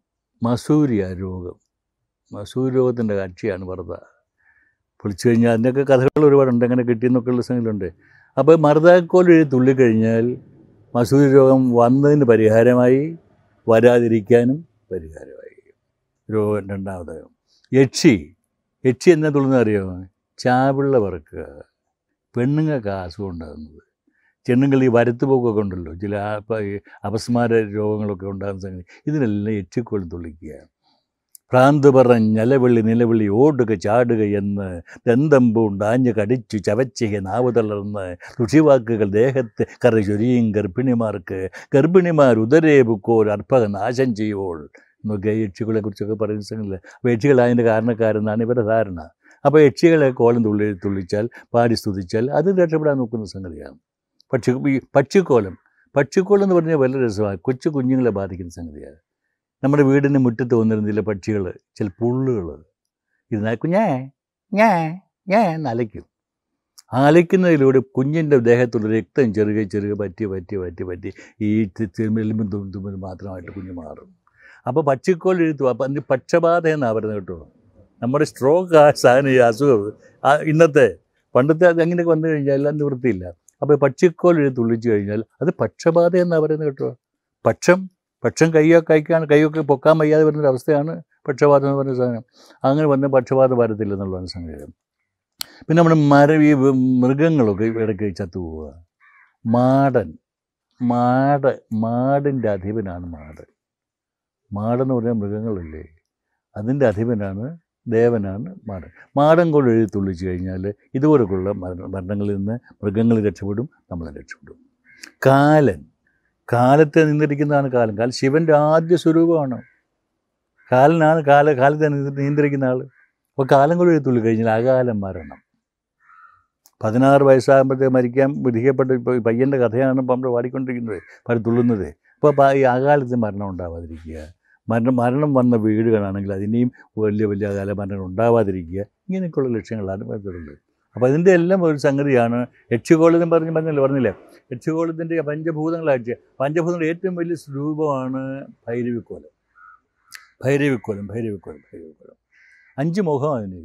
മസൂരിയ രോഗം മസൂരി രോഗത്തിൻ്റെ കാഴ്ചയാണ് മറുത പൊളിച്ചു കഴിഞ്ഞാൽ അതിൻ്റെയൊക്കെ കഥകൾ ഒരുപാടുണ്ട് എങ്ങനെ കിട്ടിയെന്നൊക്കെയുള്ള സംഗതിയുണ്ട് അപ്പോൾ മറുതാക്കോലം എഴുതി തുള്ളിക്കഴിഞ്ഞാൽ മസൂരി രോഗം വന്നതിന് പരിഹാരമായി വരാതിരിക്കാനും പരിഹാരമായി രോഗം രണ്ടാമത് യക്ഷി യക്ഷി എന്നാ തുള്ളുന്ന അറിയോ ചാവിള്ള വറുക്കുക പെണ്ണുങ്ങൾക്ക് അസുഖം ഉണ്ടാകുന്നത് ചെണ്ണുങ്ങൾ ഈ വരത്ത് പോക്കൊക്കെ ഉണ്ടല്ലോ ചില അപസ്മാര രോഗങ്ങളൊക്കെ ഉണ്ടാകുന്ന സംഗതി ഇതിനെല്ലാം യക്ഷിക്കോളം തുള്ളിക്കുക ഭ്രാന്ത് പറഞ്ഞ് നിലവിളി നിലവിളി ഓടുക ചാടുക എന്ന് ദന്തമ്പൂണ്ട് ആഞ്ഞ് കടിച്ചു ചവച്ചുക നാവ് തളർന്ന് ഋഷിവാക്കുകൾ ദേഹത്ത് കറി ചൊരിയും ഗർഭിണിമാർക്ക് ഗർഭിണിമാർ ഉദരേ ബുക്കോർ അർഭകനാശം ചെയ്യുമ്പോൾ എന്നൊക്കെ യക്ഷികളെ കുറിച്ചൊക്കെ പറയുന്ന സംഗതിയില്ല അപ്പോൾ അതിൻ്റെ കാരണക്കാരെന്നാണ് ഇവരുടെ ധാരണ അപ്പോൾ യക്ഷികളെ കോലം തുള്ളി തുള്ളിച്ചാൽ പാടി സ്തുതിച്ചാൽ അത് രക്ഷപ്പെടാൻ നോക്കുന്ന സംഗതിയാണ് പക്ഷി ഈ പക്ഷിക്കോലം പക്ഷിക്കോലം എന്ന് പറഞ്ഞാൽ വളരെ രസമാണ് കൊച്ചു കുഞ്ഞുങ്ങളെ ബാധിക്കുന്ന സംഗതിയാണ് നമ്മുടെ വീടിന് മുറ്റത്ത് വന്നിരുന്നില്ല പക്ഷികൾ ചില പുള്ളുകൾ ഇരുന്നാൽ കുഞ്ഞേ ഞാൻ ഞാൻ അലയ്ക്കും അലയ്ക്കുന്നതിലൂടെ കുഞ്ഞിൻ്റെ ദേഹത്തുള്ള രക്തം ചെറുകെ ചെറുകെ പറ്റി പറ്റി പറ്റി പറ്റി ഈ തിരുമ്പലും തുമ്പലും മാത്രമായിട്ട് കുഞ്ഞ് മാറും അപ്പോൾ പച്ചക്കോൾ എഴുത്തു അപ്പം പക്ഷപാത എന്നാണ് പറയുന്നത് കേട്ടോ നമ്മുടെ സ്ട്രോക്ക് ആ സാധനം ഈ അസുഖം ഇന്നത്തെ പണ്ടത്തെ അത് അങ്ങനെയൊക്കെ വന്നു കഴിഞ്ഞാൽ എല്ലാം നിവൃത്തിയില്ല അപ്പോൾ പക്ഷിക്കോൽ എഴുത്ത് ഒളിച്ചു കഴിഞ്ഞാൽ അത് പക്ഷപാത എന്നാണ് പറയുന്നത് കേട്ടോ പക്ഷം പക്ഷം കൈയൊക്കെ കൈക്കാണ് കൈയൊക്കെ പൊക്കാൻ വയ്യാതെ വരുന്നൊരു അവസ്ഥയാണ് പക്ഷപാതം എന്ന് പറയുന്ന സാധനം അങ്ങനെ വന്ന പക്ഷപാതം വരത്തില്ല എന്നുള്ളതാണ് സംഗതി പിന്നെ നമ്മുടെ മരവി മൃഗങ്ങളൊക്കെ ഇടയ്ക്ക് പോവുക മാടൻ മാട് മാടിൻ്റെ അധിപനാണ് മാട് മാടെന്ന് പറഞ്ഞാൽ മൃഗങ്ങളല്ലേ അതിൻ്റെ അധിപനാണ് ദേവനാണ് മാടൻ മാടൻ കൊണ്ട് എഴുത്തുള്ളിച്ച് കഴിഞ്ഞാൽ ഇതുപോലെയുള്ള മരണങ്ങളിൽ നിന്ന് മൃഗങ്ങൾ രക്ഷപ്പെടും നമ്മൾ രക്ഷപ്പെടും കാലൻ കാലത്തെ നിയന്ത്രിക്കുന്നതാണ് കാലൻ കാലൻ ശിവൻ്റെ ആദ്യ സ്വരൂപമാണ് കാലനാണ് കാല കാലത്തെ നിയന്ത്രിക്കുന്ന ആൾ അപ്പോൾ കാലം കൊണ്ട് തുള്ളി കഴിഞ്ഞാൽ അകാലം മരണം പതിനാറ് വയസ്സാകുമ്പോഴത്തേക്ക് മരിക്കാൻ വിധിക്കപ്പെട്ട പയ്യൻ്റെ കഥയാണ് പമ്പ പാടിക്കൊണ്ടിരിക്കുന്നത് പാടി തുള്ളുന്നത് അപ്പോൾ ഈ അകാലത്ത് മരണം ഉണ്ടാവാതിരിക്കുക മരണം മരണം വന്ന വീടുകളാണെങ്കിൽ അതിനെയും വലിയ വലിയ കാലമരണങ്ങൾ ഉണ്ടാവാതിരിക്കുക ഇങ്ങനെയൊക്കെയുള്ള ലക്ഷ്യങ്ങളാണ് വരുന്നത് അപ്പോൾ അതിൻ്റെ എല്ലാം ഒരു സംഗതിയാണ് യക്ഷഗോളിതം പറഞ്ഞു പറഞ്ഞില്ലേ പറഞ്ഞില്ലേ യക്ഷഗോളിതൻ്റെ പഞ്ചഭൂതങ്ങളായിട്ട് പഞ്ചഭൂതങ്ങളുടെ ഏറ്റവും വലിയ രൂപമാണ് ഭൈരവിക്കോലം ഭൈരവിക്കോലം ഭൈരവിക്കോലം ഭൈരവിക്കോലം അഞ്ച് മുഖം അതിന്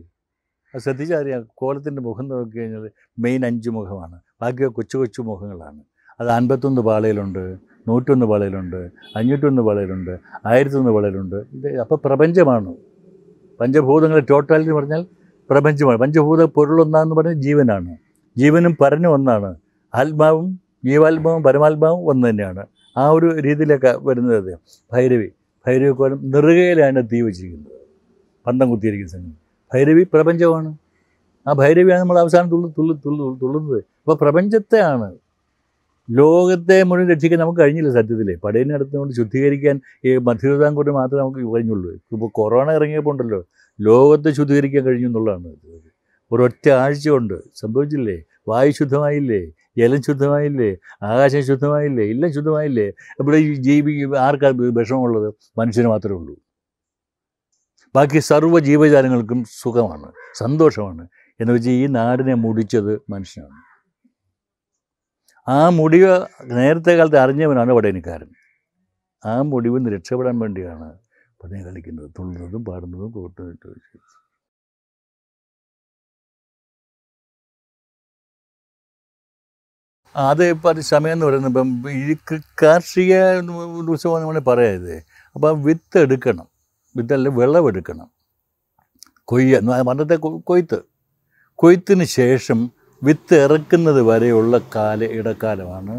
അത് ശ്രദ്ധിച്ചറിയാം കോലത്തിൻ്റെ മുഖം നോക്കി കഴിഞ്ഞാൽ മെയിൻ അഞ്ച് മുഖമാണ് ബാക്കിയൊക്കെ കൊച്ചു കൊച്ചു മുഖങ്ങളാണ് അത് അൻപത്തൊന്ന് പാളയിലുണ്ട് നൂറ്റൊന്ന് വളയിലുണ്ട് അഞ്ഞൂറ്റൊന്ന് വളയിലുണ്ട് ആയിരത്തൊന്ന് വളയിലുണ്ട് ഇത് അപ്പോൾ പ്രപഞ്ചമാണ് പഞ്ചഭൂതങ്ങൾ ടോട്ടാലിറ്റി പറഞ്ഞാൽ പ്രപഞ്ചമാണ് പഞ്ചഭൂത പൊരുളൊന്നാന്ന് പറഞ്ഞാൽ ജീവനാണ് ജീവനും പരനും ഒന്നാണ് ആത്മാവും ജീവാത്മാവും പരമാത്മാവും ഒന്ന് തന്നെയാണ് ആ ഒരു രീതിയിലൊക്കെ വരുന്നത് ഭൈരവി ഭൈരവി കോലം നെറുകയിലാണ് തീ വെച്ചിരിക്കുന്നത് പന്തം കുത്തിയിരിക്കുന്ന സംഗതി ഭൈരവി പ്രപഞ്ചമാണ് ആ ഭൈരവിയാണ് നമ്മൾ അവസാനം തുള്ളു തുള്ളു തുള്ളു തുള്ളുന്നത് അപ്പോൾ പ്രപഞ്ചത്തെയാണ് ലോകത്തെ മുഴുവൻ രക്ഷിക്കാൻ നമുക്ക് കഴിഞ്ഞില്ല സത്യത്തിൽ പടയിനെ നടത്തുകൊണ്ട് ശുദ്ധീകരിക്കാൻ ഈ മധ്യതാൻ കൊണ്ട് മാത്രമേ നമുക്ക് കഴിഞ്ഞുള്ളൂ ഇപ്പോൾ കൊറോണ ഇറങ്ങിയപ്പോൾ ഉണ്ടല്ലോ ലോകത്തെ ശുദ്ധീകരിക്കാൻ കഴിഞ്ഞു എന്നുള്ളതാണ് ഒരൊറ്റ ആഴ്ച കൊണ്ട് സംഭവിച്ചില്ലേ വായു ശുദ്ധമായില്ലേ ജലം ശുദ്ധമായില്ലേ ആകാശം ശുദ്ധമായില്ലേ എല്ലാം ശുദ്ധമായില്ലേ ഇവിടെ ഈ ജീവി ആർക്കാ വിഷമമുള്ളത് മനുഷ്യന് മാത്രമേ ഉള്ളൂ ബാക്കി സർവ്വ ജീവജാലങ്ങൾക്കും സുഖമാണ് സന്തോഷമാണ് എന്ന് വെച്ചാൽ ഈ നാടിനെ മുടിച്ചത് മനുഷ്യനാണ് ആ മുടിവ് നേരത്തെ കാലത്ത് അറിഞ്ഞവനാണ് പടയണിക്കാരൻ ആ മുടിവ് നിന്ന് രക്ഷപ്പെടാൻ വേണ്ടിയാണ് പതിനെ കളിക്കുന്നത് തുള്ളുന്നതും പാടുന്നതും കൂട്ടുന്നതും അത് ഇപ്പം സമയം എന്ന് പറയുന്നത് ഇപ്പം ഈ കാർഷിക ഉത്സവം നമ്മൾ പറയരുത് അപ്പം വിത്ത് എടുക്കണം വിത്തല്ല വിളവെടുക്കണം കൊയ്യ പണ്ടത്തെ കൊയ്ത്ത് കൊയ്ത്തിന് ശേഷം വിത്ത് ഇറക്കുന്നത് വരെയുള്ള കാല ഇടക്കാലമാണ്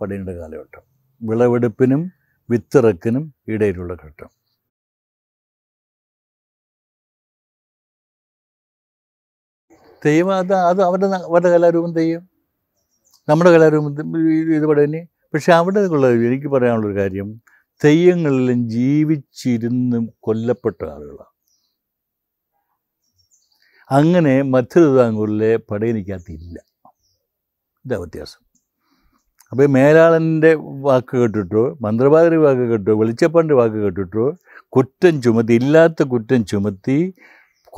പടിയുടെ കാലഘട്ടം വിളവെടുപ്പിനും വിത്തിറക്കിനും ഇടയിലുള്ള ഘട്ടം തെയ്യം അത് അത് അവരുടെ അവരുടെ കലാരൂപം തെയ്യം നമ്മുടെ കലാരൂപം ഇതുപോലെ തന്നെ പക്ഷേ അവിടെ ഉള്ള എനിക്ക് പറയാനുള്ളൊരു കാര്യം തെയ്യങ്ങളിലും ജീവിച്ചിരുന്നും കൊല്ലപ്പെട്ട ആളുകളാണ് അങ്ങനെ മറ്റൊരു താങ്കൂറിലെ പടയനിക്കകത്തില്ല ഇതാ വ്യത്യാസം അപ്പോൾ മേലാളൻ്റെ വാക്ക് കേട്ടിട്ടോ മന്ത്രവാദിയുടെ വാക്ക് കേട്ടോ വെളിച്ചപ്പാൻ്റെ വാക്ക് കേട്ടിട്ടോ കുറ്റം ചുമത്തി ഇല്ലാത്ത കുറ്റം ചുമത്തി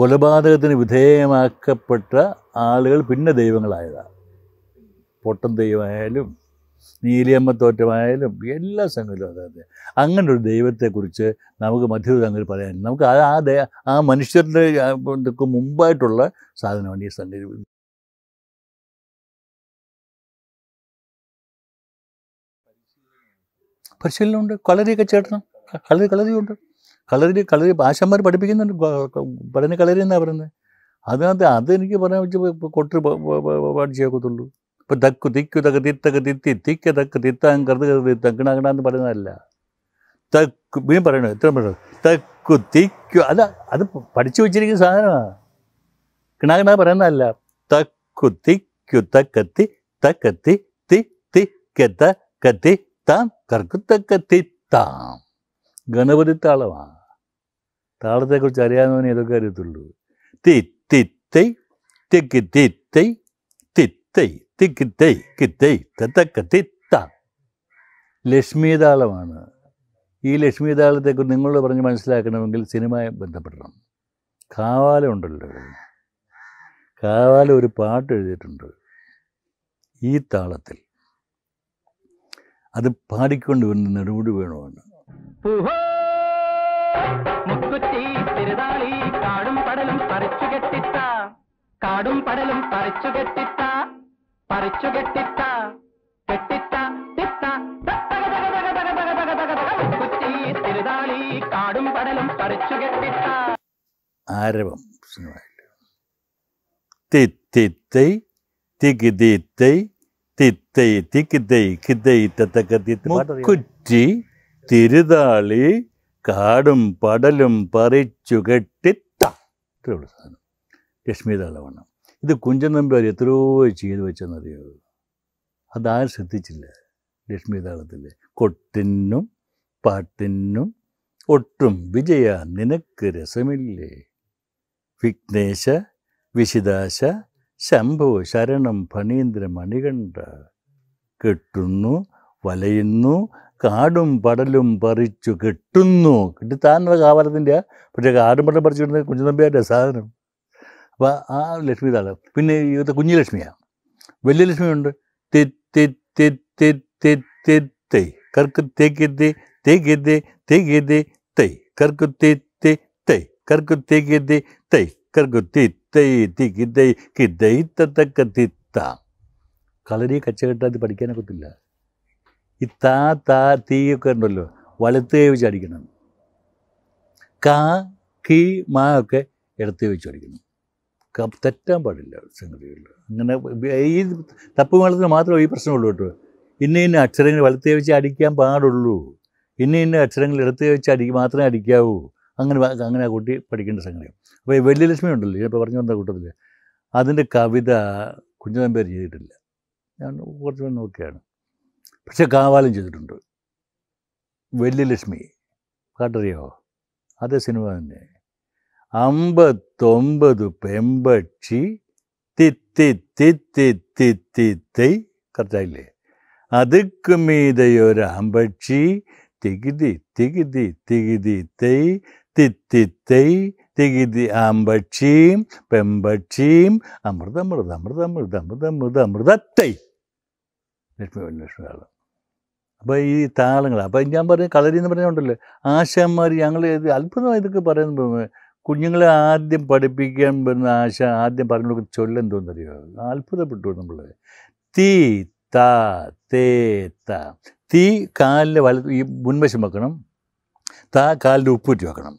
കൊലപാതകത്തിന് വിധേയമാക്കപ്പെട്ട ആളുകൾ പിന്നെ ദൈവങ്ങളായതാണ് പൊട്ടൻ ദൈവമായാലും നീലിയമ്മ തോറ്റമായാലും എല്ലാ സംഘത്തിലും അതെ അങ്ങനെ ഒരു ദൈവത്തെക്കുറിച്ച് നമുക്ക് മറ്റൊരു സംഘത്തിൽ പറയാൻ നമുക്ക് ആ ആ മനുഷ്യരുടെ മുമ്പായിട്ടുള്ള സാധനമാണ് ഈ സംഗതി പരിശീലനമുണ്ട് കളരിയൊക്കെ ചേട്ടണം കളരി കളരിയുണ്ട് കളരി കളരി ആശന്മാർ പഠിപ്പിക്കുന്നുണ്ട് പഠന കളരി എന്നാണ് പറയുന്നത് അതിനകത്ത് അതെനിക്ക് പറയാൻ വെച്ച് കൊട്ടി പാടിച്ചേക്കത്തുള്ളൂ ഇപ്പം തക്കു തിക്കു തക തിത്തക തിത്തി തിക്ക തക്ക തിത്താൻ കറുത് കറുതി പറയുന്നതല്ല തക്കു മീൻ പറയണു എത്ര പറയുന്നത് തക്കു തിക്കു അല്ല അത് പഠിച്ചു വെച്ചിരിക്കുന്ന സാധനമാണ് കിണാകിണ പറയുന്നതല്ല തക്കു തിക്കു തക്കത്തി തക്കത്തി തി തി കത്ത കത്തി താം തക്ക തിത്താം ഗണപതി താളമാണ് താളത്തെക്കുറിച്ച് അറിയാവുന്നവനെ ഇതൊക്കെ അറിയത്തുള്ളൂ തി തിത്തൈ തെക്ക് തിത്തൈ തിത്തൈ തി കിത്തൈ കിത്തൈ തത്ത കത്തി ത ലക്ഷ്മിതാളമാണ് ഈ ലക്ഷ്മിതാളത്തെക്കുറിച്ച് നിങ്ങളോട് പറഞ്ഞ് മനസ്സിലാക്കണമെങ്കിൽ സിനിമയെ ബന്ധപ്പെടണം കാവാലം ഉണ്ടല്ലോ കാവാലം ഒരു പാട്ട് എഴുതിയിട്ടുണ്ട് ഈ താളത്തിൽ അത് പാടിക്കൊണ്ട് വരുന്ന നെടുമുടി വേണമാണ് കാടും പടലും പറിച്ചു കെട്ടിത്ത കാടും പടലും പറിച്ചു കെട്ടിത്ത പറിച്ചു കെട്ടിത്ത കെട്ടിത്ത തിത്ത തിരുതാളി കാടും പടലും പറിച്ചു കെട്ടിത്ത ആരവം തിത്തിത്തൈ തികിതീത്തൈ തിത്തൈ തിക്കിതൈ കിതൈ തത്തക്കുറ്റി തിരുതാളി കാടും പടലും പറിച്ചു കെട്ടിത്ത ഇത്രയുള്ള സാധനം ലക്ഷ്മി തളവണ്ണം ഇത് കുഞ്ചൻ നമ്പ്യാർ എത്രയോ ചെയ്ത് വെച്ചെന്നറിയോ അതാരും ശ്രദ്ധിച്ചില്ല ലക്ഷ്മി താളത്തിൽ കൊട്ടിനും പാട്ടിനും ഒട്ടും വിജയ നിനക്ക് രസമില്ലേ വിഘ്നേശ വിശിദാശ ശംഭു ശരണം ഫണീന്ദ്ര മണികണ്ഠ കെട്ടുന്നു വലയുന്നു കാടും പടലും പറിച്ചു കെട്ടുന്നു കിട്ടി താനുള്ള കാവലത്തിൻ്റെ പക്ഷേ കാടും പടലും പറിച്ചു കിട്ടുന്നത് നമ്പ്യാരുടെ സാധനം അപ്പോൾ ആ ലക്ഷ്മി ഇതാണ് പിന്നെ ഇവിടുത്തെ കുഞ്ഞു ലക്ഷ്മിയാണ് വലിയ ലക്ഷ്മിയുണ്ട് തെ തെ തെ തെ തെ തെ തൈ കർക്ക് തേക്ക് തേ തേക്ക് തേ തേക്ക് തൈ കർക്ക് തേ തേ തൈ കർക്ക് തേക്ക് തേ തൈ കർക്ക് തി തൈ തി കി തൈ കി തൈ തത്തക്ക തിത്ത കളരി കച്ചകെട്ടാതി പഠിക്കാനൊക്കെ പറ്റില്ല ഈ താ താ തീ ഒക്കെ ഉണ്ടല്ലോ വലത്തേ വെച്ച് അടിക്കണം കാ കി മാ ഒക്കെ ഇടത്തേ വെച്ച് അടിക്കണം തെറ്റാൻ പാടില്ല സംഗതികളിൽ അങ്ങനെ ഈ തപ്പ് മേളത്തിന് മാത്രമേ ഈ പ്രശ്നമുള്ളൂ കേട്ടോ ഇന്ന ഇന്ന അക്ഷരങ്ങൾ വലത്തേ വെച്ച് അടിക്കാൻ പാടുള്ളൂ ഇന്ന ഇന്ന അക്ഷരങ്ങൾ ഇടത്തേ വെച്ച് അടി മാത്രമേ അടിക്കാവൂ അങ്ങനെ അങ്ങനെ ആ കുട്ടി പഠിക്കേണ്ട സംഗതി അപ്പോൾ ഈ വെള്ളിലക്ഷ്മി ഉണ്ടല്ലോ ഇപ്പോൾ പറഞ്ഞു വന്ന കൂട്ടത്തിൽ അതിൻ്റെ കവിത കുഞ്ഞുതമ്പേർ ചെയ്തിട്ടില്ല ഞാൻ കുറച്ച് നോക്കിയാണ് പക്ഷേ കാവാലം ചെയ്തിട്ടുണ്ട് വലിയ ലക്ഷ്മി കാട്ടറിയോ അതേ സിനിമ തന്നെ അമ്പത്തൊമ്പത് പെമ്പക്ഷി തിത്തി തിത്തി തിത്തി തൈ കറക്റ്റായില്ലേ അതുക്ക് മീതയൊരാമ്പക്ഷി തികുതി തികുതി തികിതി തൈ തിത്തിത്തൈ തികിതി ആമ്പക്ഷിയും പെമ്പക്ഷിയും അമൃതമൃത അമൃത അമൃതമൃത അമൃതത്തൈ ലക്ഷ്മി ലക്ഷ്മി താളം അപ്പോൾ ഈ താളങ്ങൾ അപ്പോൾ ഞാൻ പറഞ്ഞ കളരി എന്ന് പറഞ്ഞുകൊണ്ടല്ലോ ആശാന്മാർ ഞങ്ങൾ അത്ഭുതമായി ഇതൊക്കെ പറയുന്നത് കുഞ്ഞുങ്ങളെ ആദ്യം പഠിപ്പിക്കാൻ വരുന്ന ആശ ആദ്യം പറഞ്ഞു കൊടുക്കുന്ന ചൊല്ലം തോന്നറിയോ അത്ഭുതപ്പെട്ടു നമ്മൾ തീ ത തേ ത തീ കാലിൻ്റെ വലത്ത് ഈ മുൻവശം വെക്കണം ത കാലിൻ്റെ ഉപ്പൂറ്റി വെക്കണം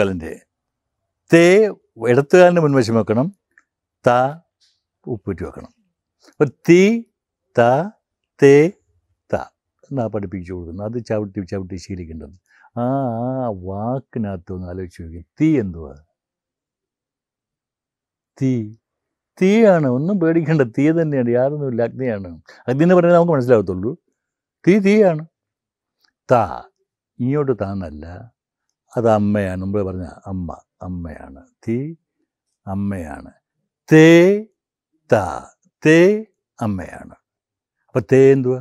കാലിൻ്റെ തേ കാലിൻ്റെ മുൻവശം വെക്കണം ത ഉപ്പൂറ്റി വെക്കണം അപ്പോൾ തീ ത തേ ത എന്നാ പഠിപ്പിച്ചു കൊടുക്കുന്നത് അത് ചവിട്ടി ചവിട്ടി ശീലിക്കേണ്ടത് ആ ആ ഒന്ന് ആലോചിച്ച് നോക്കി തീ എന്തുവാ തീ തീയാണ് ഒന്നും പേടിക്കേണ്ട തീ തന്നെയാണ് യാതൊന്നുമില്ല അഗ്നിയാണ് അഗ്നി എന്ന് പറഞ്ഞാൽ നമുക്ക് മനസ്സിലാകത്തുള്ളൂ തീ തീയാണ് താ ഇങ്ങോട്ട് താന്നല്ല അത് അമ്മയാണ് മുമ്പ് പറഞ്ഞ അമ്മ അമ്മയാണ് തീ അമ്മയാണ് തേ താ തേ അമ്മയാണ് അപ്പം തേ എന്തുവാ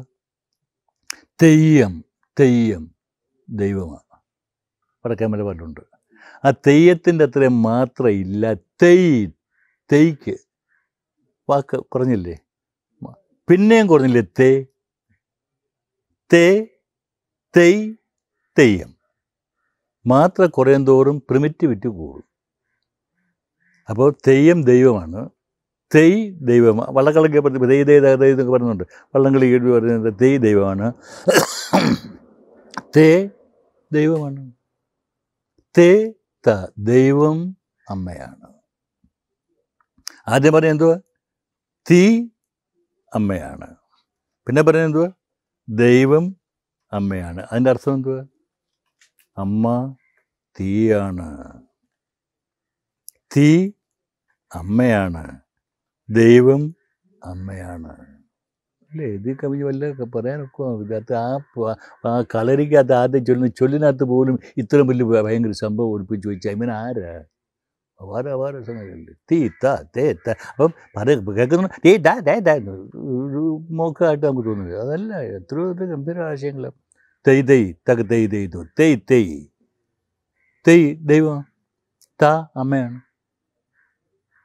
തെയ്യം തെയ്യം ദൈവമാണ് മല പാട്ടുണ്ട് ആ തെയ്യത്തിൻ്റെ അത്രയും മാത്രമില്ല തെയ് തെയ്ക്ക് വാക്ക് കുറഞ്ഞില്ലേ പിന്നെയും കുറഞ്ഞില്ലേ തേ തേ തെയ് തെയ്യം മാത്രം കുറയും തോറും പ്രിമിറ്റിവിറ്റി കൂടും അപ്പോൾ തെയ്യം ദൈവമാണ് തെയ് ദൈവം പറഞ്ഞു തെയ് ദൈ ദൈ എന്നൊക്കെ പറയുന്നുണ്ട് വള്ളംകളി പറഞ്ഞത് തെയ് ദൈവമാണ് തേ ദൈവമാണ് തേ ത ദൈവം അമ്മയാണ് ആദ്യം പറഞ്ഞ എന്തുവാ തീ അമ്മയാണ് പിന്നെ പറഞ്ഞ എന്തുവാ ദൈവം അമ്മയാണ് അതിൻ്റെ അർത്ഥം എന്തുവാ അമ്മ തീയാണ് തീ അമ്മയാണ് ദൈവം അമ്മയാണ് അല്ലേ ഇതിൽ കവി വല്ല പറയാനൊക്കെ അത് ആ ആ കളരിക്കകത്ത് ആദ്യം ചൊല്ലുന്ന ചൊല്ലിനകത്ത് പോലും ഇത്രയും വലിയ ഭയങ്കര സംഭവം ഒളിപ്പിച്ച് വെച്ച ഐ മീൻ ആരാ അപാര അപാര സംഗതിയല്ലേ തീ ത തേ ത അപ്പം പല കേൾക്കുന്ന തീ ദാ ദേ ഒരു മോക്കായിട്ട് നമുക്ക് തോന്നുന്നത് അതല്ല എത്രയോ എത്ര ഗംഭീര ആശയങ്ങളാണ് തെയ് തെയ് തക തെയ് തെയ് തോ തെയ് തെയ് തെയ് ദൈവം ത അമ്മയാണ്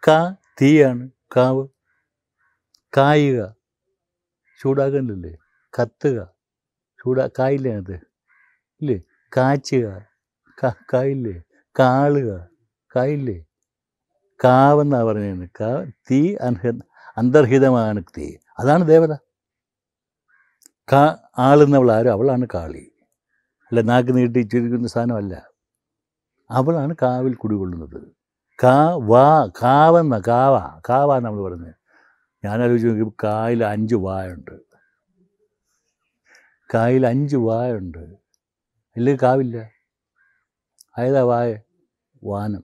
ക തീയാണ് കാവ് കായിക ചൂടാക്കണ്ടില്ലേ കത്തുക ചൂടാ കായില്ലേ അത് ഇല്ലേ കാച്ചുക കായില്ലേ കാളുക കായില്ലേ കാവെന്നാ പറഞ്ഞത് കാ തീ അൻഹ അന്തർഹിതമാണ് തീ അതാണ് ദേവത കാ ആളുന്നവൾ ആരും അവളാണ് കാളി അല്ല നാക്ക് നീട്ടി ചുരുക്കുന്ന സാധനമല്ല അവളാണ് കാവിൽ കുടികൊള്ളുന്നത് കാ വാ കാവെന്ന കാവ കാവ നമ്മൾ പറഞ്ഞത് ഞാൻ ആലോചിച്ച് കായിൽ അഞ്ച് വായുണ്ട് കായിൽ അഞ്ച് വായുണ്ട് അല്ലെങ്കിൽ കാവില്ല ഏതാ വായ വാനം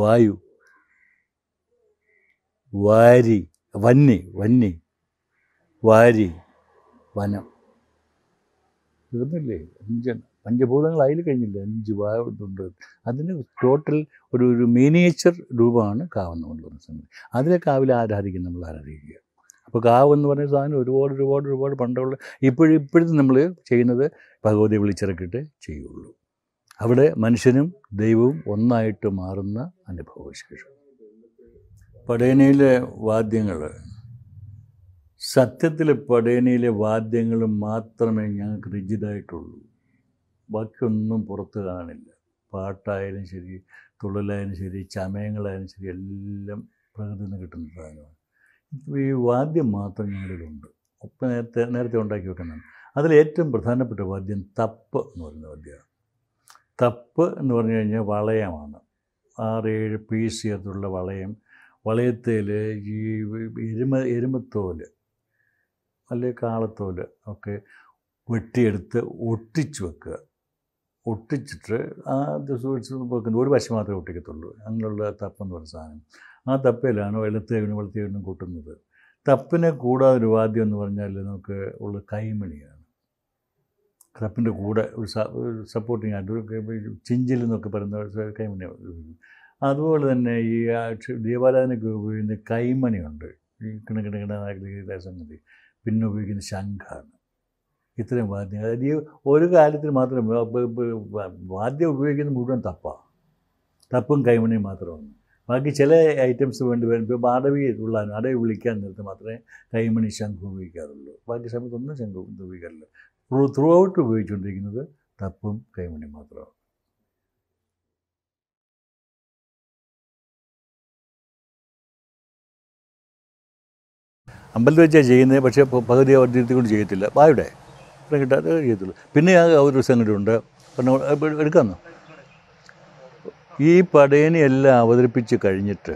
വായു വാരി വന്നി വന്നി വാരി വനം ഇതൊന്നുമില്ലേ അഞ്ചെണ്ണം പഞ്ചഭൂതങ്ങൾ അതിൽ കഴിഞ്ഞില്ല അഞ്ച് ഭാഗത്തുണ്ട് അതിന് ടോട്ടൽ ഒരു ഒരു മിനിയേച്ചർ രൂപമാണ് കാവെന്ന് പറയുന്ന സംഗതി അതിലെ കാവിൽ ആരാധിക്കും നമ്മൾ ആരാധിക്കുക അപ്പോൾ കാവ് എന്ന് പറയുന്ന സാധനം ഒരുപാട് ഒരുപാട് ഒരുപാട് പണ്ടുള്ള ഇപ്പോഴും ഇപ്പോഴും നമ്മൾ ചെയ്യുന്നത് ഭഗവതി വിളിച്ചിറക്കിയിട്ട് ചെയ്യുള്ളൂ അവിടെ മനുഷ്യനും ദൈവവും ഒന്നായിട്ട് മാറുന്ന അനുഭവശേഷം പടയണിയിലെ വാദ്യങ്ങൾ സത്യത്തിൽ പടയണിയിലെ വാദ്യങ്ങൾ മാത്രമേ ഞങ്ങൾക്ക് രുചിതായിട്ടുള്ളൂ ബാക്കിയൊന്നും പുറത്ത് കാണില്ല പാട്ടായാലും ശരി തുള്ളലായാലും ശരി ചമയങ്ങളായാലും ശരി എല്ലാം പ്രകൃതിയിൽ നിന്ന് കിട്ടുന്ന സാധനമാണ് ഇപ്പോൾ ഈ വാദ്യം മാത്രം ഞങ്ങളിലുണ്ട് ഒപ്പം നേരത്തെ നേരത്തെ ഉണ്ടാക്കി വെക്കുന്നതാണ് അതിലേറ്റവും പ്രധാനപ്പെട്ട വാദ്യം തപ്പ് എന്ന് പറയുന്ന വാദ്യമാണ് തപ്പ് എന്ന് പറഞ്ഞു കഴിഞ്ഞാൽ വളയമാണ് ആറേഴ് പീസ് ചേർത്തുള്ള വളയം വളയത്തേൽ ഈ എരുമ എരുമത്തോല് അല്ലെങ്കിൽ കാളത്തോല് ഒക്കെ വെട്ടിയെടുത്ത് ഒട്ടിച്ചു വെക്കുക ഒട്ടിച്ചിട്ട് ആ സൂക്ഷിച്ച് വെക്കുന്നത് ഒരു വശം മാത്രമേ ഒട്ടിക്കത്തുള്ളൂ അങ്ങനെയുള്ള തപ്പെന്ന് പറഞ്ഞ സാധനം ആ തപ്പയിലാണ് വെള്ളത്തേവിനും വെള്ളത്തേവിനും കൂട്ടുന്നത് തപ്പിനെ കൂടാതെ ഒരു വാദ്യം എന്ന് പറഞ്ഞാൽ നമുക്ക് ഉള്ള കൈമണിയാണ് തപ്പിൻ്റെ കൂടെ ഒരു സപ്പോർട്ടിങ് ആയിട്ട് ഒരു ചിഞ്ചിൽ എന്നൊക്കെ പറയുന്ന കൈമണി അതുപോലെ തന്നെ ഈ ദീപാരാധനയ്ക്ക് ഉപയോഗിക്കുന്ന കൈമണിയുണ്ട് ഈ കിണ സംഗതി പിന്നെ ഉപയോഗിക്കുന്ന ശംഖാണ് ഇത്രയും വാദ്യം അതായത് ഈ ഒരു കാലത്തിന് മാത്രം വാദ്യം ഉപയോഗിക്കുന്ന മുഴുവൻ തപ്പാണ് തപ്പും കൈമണിയും മാത്രമാണ് ബാക്കി ചില ഐറ്റംസ് വേണ്ടി വരുമ്പോൾ അടവി ഉള്ള അടവി വിളിക്കാൻ നേരത്ത് മാത്രമേ കൈമണി ശംഖ് ഉപയോഗിക്കാറുള്ളൂ ബാക്കി സമയത്തൊന്നും ശംഖ് ഉപയോഗിക്കാറില്ല ത്രൂ ത്രൂ ഔട്ട് ഉപയോഗിച്ചുകൊണ്ടിരിക്കുന്നത് തപ്പും കൈമണിയും മാത്രമാണ് കിട്ടാതെ ചെയ്യത്തുള്ളൂ പിന്നെ ഒരു സംഗതി ഉണ്ട് പറഞ്ഞു എടുക്കാമെന്നോ ഈ പടയണിയെല്ലാം അവതരിപ്പിച്ച് കഴിഞ്ഞിട്ട്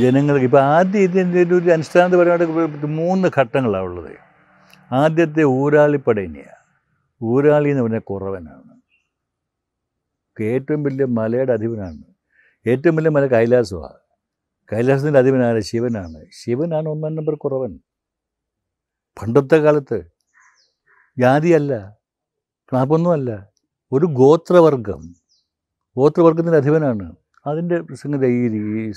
ജനങ്ങൾക്ക് ഇപ്പോൾ ആദ്യം ഇതിൻ്റെ ഒരു അനുഷ്ഠാനപരമായിട്ട് മൂന്ന് ഘട്ടങ്ങളാണ് ഉള്ളത് ആദ്യത്തെ ഊരാളിപ്പടയണിയാണ് ഊരാളി എന്ന് പറഞ്ഞാൽ കുറവനാണ് ഏറ്റവും വലിയ മലയുടെ അധിപനാണ് ഏറ്റവും വലിയ മല കൈലാസമാണ് കൈലാസത്തിൻ്റെ അധിപനാണ് ശിവനാണ് ശിവനാണ് ഒന്നാം നമ്പർ കുറവൻ പണ്ടത്തെ കാലത്ത് ജാതിയല്ല ക്ലാപ്പൊന്നുമല്ല ഒരു ഗോത്രവർഗം ഗോത്രവർഗത്തിൻ്റെ അധിപനാണ് അതിൻ്റെ സംഗതി ഈ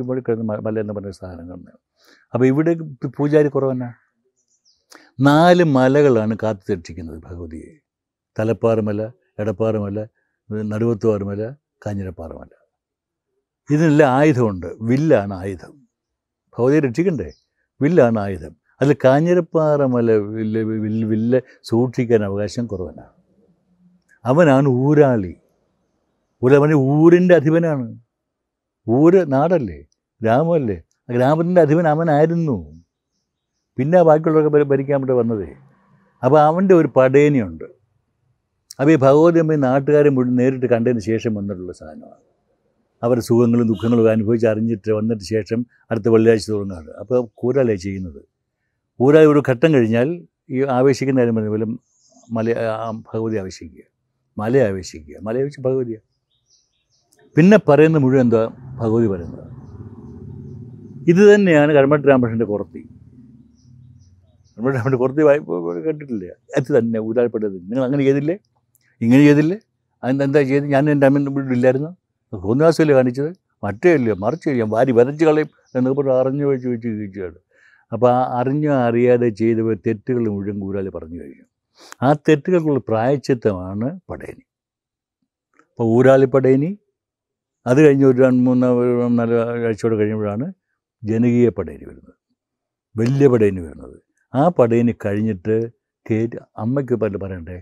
ഇവിടെ കിടന്ന് മല എന്ന് പറഞ്ഞ സാധനങ്ങൾ അപ്പോൾ ഇവിടെ പൂജാരി കുറവന്ന നാല് മലകളാണ് കാത്തു രക്ഷിക്കുന്നത് ഭഗവതിയെ തലപ്പാറമല എടപ്പാറമല നടുവത്തുവാറമല കാഞ്ഞിരപ്പാറമല ഇതിനെല്ലാം ആയുധമുണ്ട് വില്ലാണ് ആയുധം ഭഗവതിയെ രക്ഷിക്കണ്ടേ വില്ലാണ് ആയുധം അതിൽ കാഞ്ഞിരപ്പാറ മല വില്ല വില്ല സൂക്ഷിക്കാൻ അവകാശം കുറവനാണ് അവനാണ് ഊരാളി ഊരവൻ ഊരിൻ്റെ അധിപനാണ് ഊര് നാടല്ലേ ഗ്രാമമല്ലേ ആ ഗ്രാമത്തിൻ്റെ അധിപൻ അവനായിരുന്നു പിന്നെ ബാക്കിയുള്ളവരൊക്കെ ഭരിക്കാൻ വേണ്ടി വന്നതേ അപ്പോൾ അവൻ്റെ ഒരു പടേനിയുണ്ട് അപ്പോൾ ഈ അമ്മ നാട്ടുകാരെ മുഴുവൻ നേരിട്ട് കണ്ടതിന് ശേഷം വന്നിട്ടുള്ള സാധനമാണ് അവരുടെ സുഖങ്ങളും ദുഃഖങ്ങളും അനുഭവിച്ച് അറിഞ്ഞിട്ട് വന്നിട്ട് ശേഷം അടുത്ത വെള്ളിയാഴ്ച തുടങ്ങുകയാണ് അപ്പോൾ കൂരാളിയാണ് ചെയ്യുന്നത് ഊരായ ഒരു ഘട്ടം കഴിഞ്ഞാൽ ഈ ആവേശിക്കുന്ന കാര്യം പറഞ്ഞ പോലും മല ഭഗവതി ആവേശിക്കുക മല ആവേശിക്കുക മല ആവേശിച്ച് ഭഗവതിയാണ് പിന്നെ പറയുന്ന മുഴുവൻ എന്താ ഭഗവതി പറയുന്നത് ഇത് തന്നെയാണ് കടമ്പട്ട് രാമകൃഷ്ണൻ്റെ കുറത്തി കടമ്പട്ട് രാമൻ്റെ കുറത്തി വായ്പ കേട്ടിട്ടില്ല അത് തന്നെ ഊരാൽപ്പെട്ടത് നിങ്ങൾ അങ്ങനെ ചെയ്തില്ലേ ഇങ്ങനെ ചെയ്തില്ലേ അതെന്താ ചെയ്ത് ഞാൻ എൻ്റെ അമ്മ വീട്ടിലില്ലായിരുന്നു തോന്നിവാസമല്ലേ കാണിച്ചത് മറ്റേ ഇല്ല മറിച്ച് കഴിയാം വാരി വരച്ച് കളയും എന്നൊക്കെ പറഞ്ഞ് അറിഞ്ഞു വെച്ച് വെച്ച് കേട്ടു അപ്പോൾ അറിഞ്ഞോ അറിയാതെ ചെയ്ത തെറ്റുകൾ മുഴുവൻ കൂടാതെ പറഞ്ഞു കഴിഞ്ഞു ആ തെറ്റുകൾക്കുള്ള പ്രായച്ചിത്തമാണ് പടയണി അപ്പോൾ പടയണി അത് കഴിഞ്ഞ് ഒരു രണ്ട് മൂന്ന് നാല് ആഴ്ചയോടെ കഴിയുമ്പോഴാണ് ജനകീയ പടയനി വരുന്നത് വലിയ പടയനി വരുന്നത് ആ പടയനി കഴിഞ്ഞിട്ട് കയറ്റി അമ്മയ്ക്ക് പല പറയണ്ടേ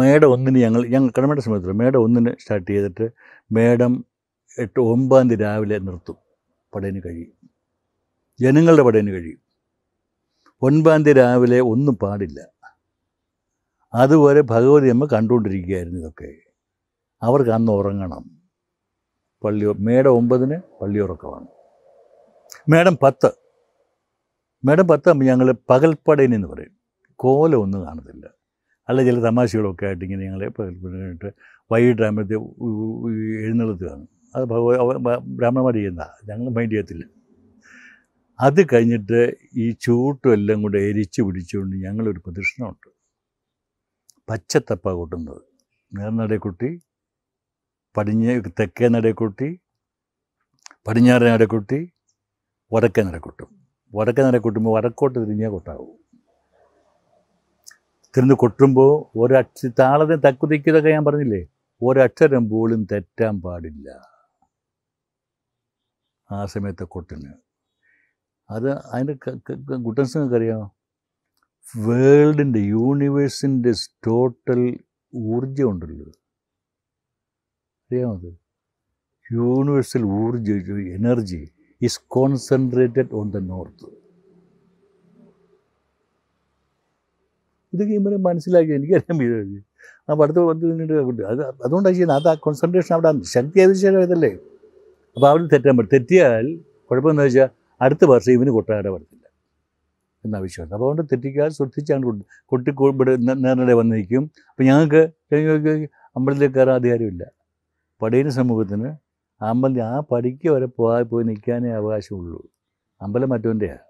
മേടം ഒന്നിന് ഞങ്ങൾ ഞങ്ങൾ കടമയുടെ സമയത്ത് മേടം ഒന്നിന് സ്റ്റാർട്ട് ചെയ്തിട്ട് മേടം എട്ട് ഒമ്പതാം തീയതി രാവിലെ നിർത്തും പടയനി കഴിയും ജനങ്ങളുടെ പടയിന് കഴിയും ഒൻപതാം തീയതി രാവിലെ ഒന്നും പാടില്ല അതുപോലെ ഭഗവതി അമ്മ കണ്ടുകൊണ്ടിരിക്കുകയായിരുന്നു ഇതൊക്കെ അവർക്ക് അന്ന് ഉറങ്ങണം പള്ളി മേടം ഒമ്പതിന് പള്ളി ഉറക്കമാണ് മേടം പത്ത് മേടം പത്താകുമ്പോൾ ഞങ്ങൾ പകൽപ്പടയൻ എന്ന് പറയും കോലം ഒന്നും കാണത്തില്ല അല്ല ചില തമാശകളൊക്കെ ആയിട്ട് ഇങ്ങനെ ഞങ്ങളെ പകൽപ്പടയിട്ട് വൈകിട്ട് ആകുമ്പോഴത്തെ എഴുന്നള്ളത്ത് കാണും അത് ഭഗവ ബ്രാഹ്മണന്മാർ ചെയ്യുന്ന ഞങ്ങൾ മൈൻഡ് ചെയ്യത്തില്ല അത് കഴിഞ്ഞിട്ട് ഈ ചൂട്ടും എല്ലാം കൂടെ എരിച്ചു പിടിച്ചുകൊണ്ട് ഞങ്ങളൊരു പ്രദക്ഷിണമുണ്ട് പച്ചത്തപ്പ കൂട്ടുന്നത് നേർനടക്കുട്ടി പടിഞ്ഞ തെക്കേ നടക്കുട്ടി പടിഞ്ഞാറ് നടക്കുട്ടി വടക്കേ നടക്കുട്ടും വടക്കേ നടക്കുട്ടുമ്പോൾ വടക്കോട്ട് തിരിഞ്ഞാൽ കൊട്ടാവും തിരിഞ്ഞ് കൊട്ടുമ്പോൾ ഒരക്ഷ താളത്തെ തക്കുതിക്കതൊക്കെ ഞാൻ പറഞ്ഞില്ലേ ഒരക്ഷരം പോലും തെറ്റാൻ പാടില്ല ആ സമയത്തെ കൊട്ടിന് അത് അതിൻ്റെ ഗുട്ടൻസ് നിങ്ങൾക്ക് അറിയാമോ വേൾഡിൻ്റെ യൂണിവേഴ്സിൻ്റെ ടോട്ടൽ ഊർജ്ജം ഉണ്ടല്ലോ അറിയാമോ അത് യൂണിവേഴ്സൽ ഊർജ്ജം energy is concentrated on the north ഇതൊക്കെ ഇവരെ മനസ്സിലാക്കി എനിക്കറിയാൻ അപ്പം ആ പഠിത്തം പത്ത് അത് അതുകൊണ്ടാണ് ചെയ്യുന്നത് അത് ആ കോൺസെൻട്രേഷൻ അവിടെ ശക്തി ഇതല്ലേ അപ്പോൾ അവർ തെറ്റാൻ പറ്റും തെറ്റിയാൽ കുഴപ്പമെന്ന് വെച്ചാൽ അടുത്ത വർഷം ഇവന് കൊട്ടാരം വരത്തില്ല എന്ന വിശ്വാസം അപ്പോൾ അതുകൊണ്ട് തെറ്റിക്കാതെ ശ്രദ്ധിച്ചാണ് കൊട്ടി ഇവിടെ നേരിടെ വന്നിരിക്കും അപ്പോൾ ഞങ്ങൾക്ക് അമ്പലത്തിൽ കയറാൻ അധികാരമില്ല പടയണ സമൂഹത്തിന് അമ്പലത്തിൽ ആ പടിക്ക് വരെ പോകാൻ പോയി നിൽക്കാനേ അവകാശമുള്ളൂ അമ്പലം മറ്റവൻ്റെയാണ്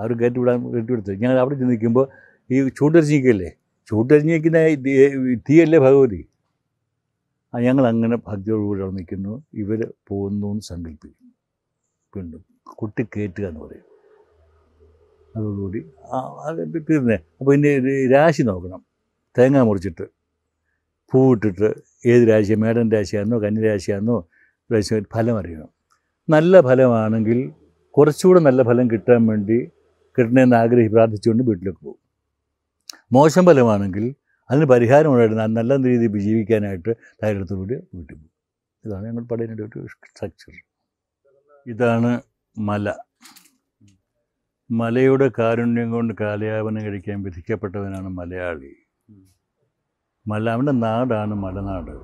അവർ കയറ്റി വിടാൻ കയറ്റി വിടുത്തത് ഞങ്ങൾ അവിടെ ചെന്ന് നിൽക്കുമ്പോൾ ഈ ചൂട്ടരിഞ്ഞിരിക്കല്ലേ ചൂട്ടരിഞ്ഞിരിക്കുന്ന തീയല്ലേ ഭഗവതി ഞങ്ങൾ അങ്ങനെ ഭക്തിയോടുകൂടി നിൽക്കുന്നു ഇവർ പോകുന്നു എന്ന് സങ്കല്പിക്കുന്നു വീണ്ടും കുട്ടി കയറ്റുക എന്ന് പറയും അതോടുകൂടി അത് അപ്പോൾ ഇതിൻ്റെ ഒരു രാശി നോക്കണം തേങ്ങ മുറിച്ചിട്ട് പൂവിട്ടിട്ട് ഏത് രാശി മേടൻ രാശിയാണെന്നോ കന്നി രാശിയാണെന്നോ രാശി ഫലം അറിയണം നല്ല ഫലമാണെങ്കിൽ കുറച്ചുകൂടെ നല്ല ഫലം കിട്ടാൻ വേണ്ടി കിട്ടണമെന്ന് ആഗ്രഹി പ്രാർത്ഥിച്ചുകൊണ്ട് വീട്ടിലേക്ക് പോകും മോശം ഫലമാണെങ്കിൽ അതിന് പരിഹാരം ഉണ്ടായിരുന്നു നല്ല രീതിയിൽ ജീവിക്കാനായിട്ട് തയ്യാറെടുത്തോടുകൂടി വീട്ടിൽ പോകും ഇതാണ് ഞങ്ങൾ പഠിക്കേണ്ട ഒരു സ്ട്രക്ചർ ഇതാണ് മല മലയുടെ കാരുണ്യം കൊണ്ട് കാലയാപനം കഴിക്കാൻ വിധിക്കപ്പെട്ടവനാണ് മലയാളി മല അവൻ്റെ നാടാണ് മലനാട്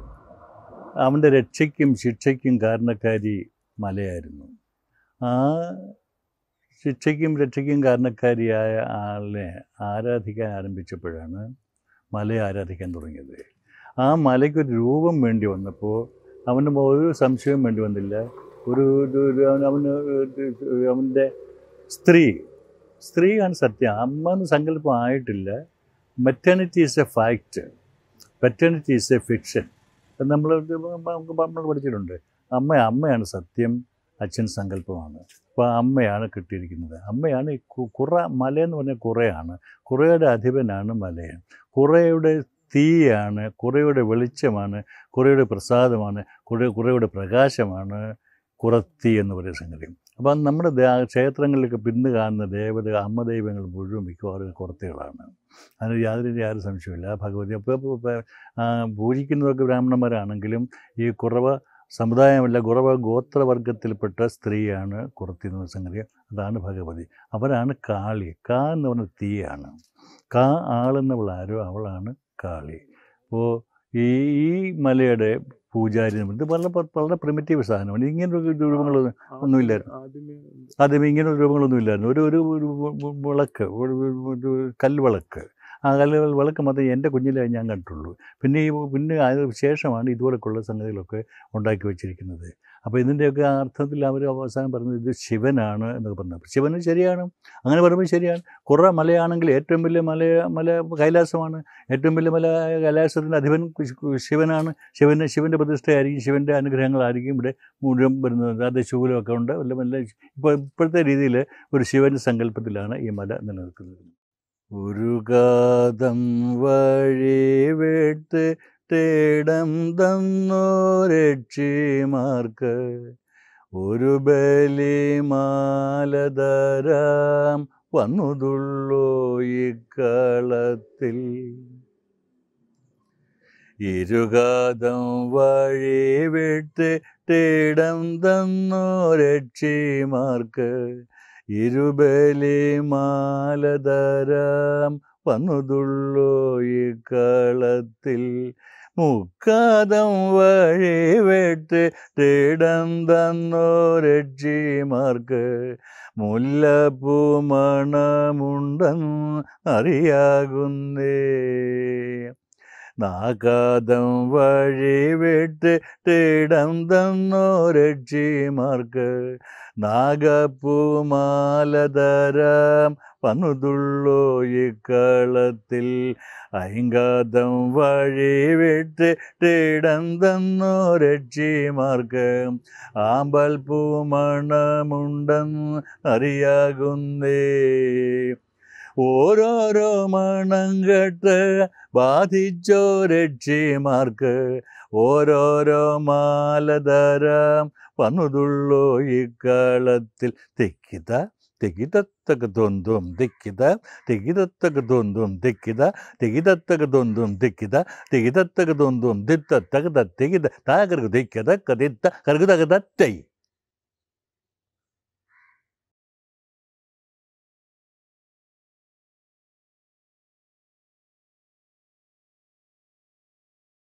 അവൻ്റെ രക്ഷയ്ക്കും ശിക്ഷയ്ക്കും കാരണക്കാരി മലയായിരുന്നു ആ ശിക്ഷയ്ക്കും രക്ഷയ്ക്കും കാരണക്കാരിയായ ആളിനെ ആരാധിക്കാൻ ആരംഭിച്ചപ്പോഴാണ് മല ആരാധിക്കാൻ തുടങ്ങിയത് ആ മലയ്ക്കൊരു രൂപം വേണ്ടി വന്നപ്പോൾ അവൻ്റെ ഒരു സംശയവും വേണ്ടി വന്നില്ല ഒരു അവന് അവൻ്റെ സ്ത്രീ സ്ത്രീയാണ് സത്യം അമ്മ എന്ന് സങ്കല്പം ആയിട്ടില്ല maternity is a fact maternity is a fiction നമ്മൾ നമ്മൾ പഠിച്ചിട്ടുണ്ട് അമ്മ അമ്മയാണ് സത്യം അച്ഛൻ സങ്കല്പമാണ് അപ്പോൾ അമ്മയാണ് കിട്ടിയിരിക്കുന്നത് അമ്മയാണ് ഈ കുറ മലയെന്ന് എന്ന് പറഞ്ഞാൽ കുറയാണ് കുറയുടെ അധിപനാണ് മലയൻ കുറയുടെ തീയാണ് കുറയുടെ വെളിച്ചമാണ് കുറയുടെ പ്രസാദമാണ് കുറേ കുറയുടെ പ്രകാശമാണ് കുറത്തി എന്ന് പറയുന്ന സംഗതി അപ്പം നമ്മുടെ ക്ഷേത്രങ്ങളിലൊക്കെ പിന്ന് കാണുന്ന ദേവത അമ്മദൈവങ്ങൾ മുഴുവൻ മിക്കവാറും കുറത്തികളാണ് അതിന് യാതൊരു യാതൊരു സംശയമില്ല ഭഗവതി അപ്പോൾ പൂജിക്കുന്നതൊക്കെ ബ്രാഹ്മണന്മാരാണെങ്കിലും ഈ കുറവ് സമുദായമല്ല കുറവ് ഗോത്രവർഗത്തിൽപ്പെട്ട സ്ത്രീയാണ് കുറത്തി എന്ന സംഗതി അതാണ് ഭഗവതി അവരാണ് കാളി കാ എന്ന് പറഞ്ഞ തീയാണ് കാ ആളെന്നവളാരോ അവളാണ് കാളി അപ്പോൾ ഈ ഈ മലയുടെ പൂജാരി ഇത് വളരെ വളരെ പ്രിമിറ്റീവ് സാധനമാണ് ഇങ്ങനെ രൂപങ്ങൾ ഒന്നുമില്ലായിരുന്നു ആദ്യമേ ഇങ്ങനെ രൂപങ്ങളൊന്നും ഇല്ലായിരുന്നു ഒരു ഒരു വിളക്ക് കല്ലുവിളക്ക് വിളക്ക് മാത്രമേ എൻ്റെ കുഞ്ഞിലേ ഞാൻ കണ്ടിട്ടുള്ളൂ പിന്നെ ഈ പിന്നെ അതിന് ശേഷമാണ് ഇതുപോലെയൊക്കെയുള്ള സംഗതികളൊക്കെ ഉണ്ടാക്കി വെച്ചിരിക്കുന്നത് അപ്പോൾ ഇതിൻ്റെയൊക്കെ അർത്ഥത്തിൽ അവർ അവസാനം പറഞ്ഞത് ഇത് ശിവനാണ് എന്നൊക്കെ പറഞ്ഞത് ശിവന് ശരിയാണ് അങ്ങനെ പറയുമ്പോൾ ശരിയാണ് കുറേ മലയാണെങ്കിൽ ഏറ്റവും വലിയ മല മല കൈലാസമാണ് ഏറ്റവും വലിയ മല കൈലാസത്തിൻ്റെ അധിപൻ ശിവനാണ് ശിവൻ്റെ ശിവൻ്റെ പ്രതിഷ്ഠയായിരിക്കും ശിവൻ്റെ അനുഗ്രഹങ്ങളായിരിക്കും ഇവിടെ മുഴുവൻ വരുന്നത് അത് ശൂലമൊക്കെ ഉണ്ട് വല്ല വല്ല ഇപ്പോൾ ഇപ്പോഴത്തെ രീതിയിൽ ഒരു ശിവൻ്റെ സങ്കല്പത്തിലാണ് ഈ മല നിലനിൽക്കുന്നത് ഉരുകാതം വഴി വെട്ട് തേടം തന്നോ രക്ഷിമാർക്ക് ഒരു ബലിമാലതരാം വന്നുതുള്ളോ ഇക്കളത്തിൽ ഇരുകാതം വഴി വിട്ട് തേടം തന്നോ രക്ഷിമാർക്ക് ഇരുബലി മാലതരാം വന്നുതുള്ളോ ഈ കളത്തിൽ മുക്കാതം വഴി വെട്ട് തേടം തന്നോ രക്ഷിമാർക്ക് മുല്ലപ്പൂമണമുണ്ടെന്ന് അറിയാകുന്നേ നാഗാദം വഴി വിട്ട് തിടം തന്നോ രക്ഷിമാർക്ക് നാഗപ്പൂമാലതരാം വന്നുതുള്ളോ ഇക്കളത്തിൽ വഴി വിട്ട് തിടം തന്നോ രക്ഷിമാർക്ക് ആമ്പൽ പൂമണമുണ്ടെന്ന് അറിയാകുന്നേ ഓരോ മണങ്ങട്ട് ബാധിച്ചോ രക്ഷിമാർക്ക് ഓരോരോ മാലതരം വന്നതുള്ളോ ഇക്കാലത്തിൽ തെക്കിത തെക്കിതത്തക തൊന്തും തെക്കിത തെക്കിതത്തക തൊന്തും തെക്കിത തെക്കിതത്തക തൊന്തും തെക്കിത തെക്കിതത്തക തൊന്തും തിത്തത്തക തെക്കിത താകൃത തെക്കതക്ക തിത്ത കറുകുതക തത്തൈ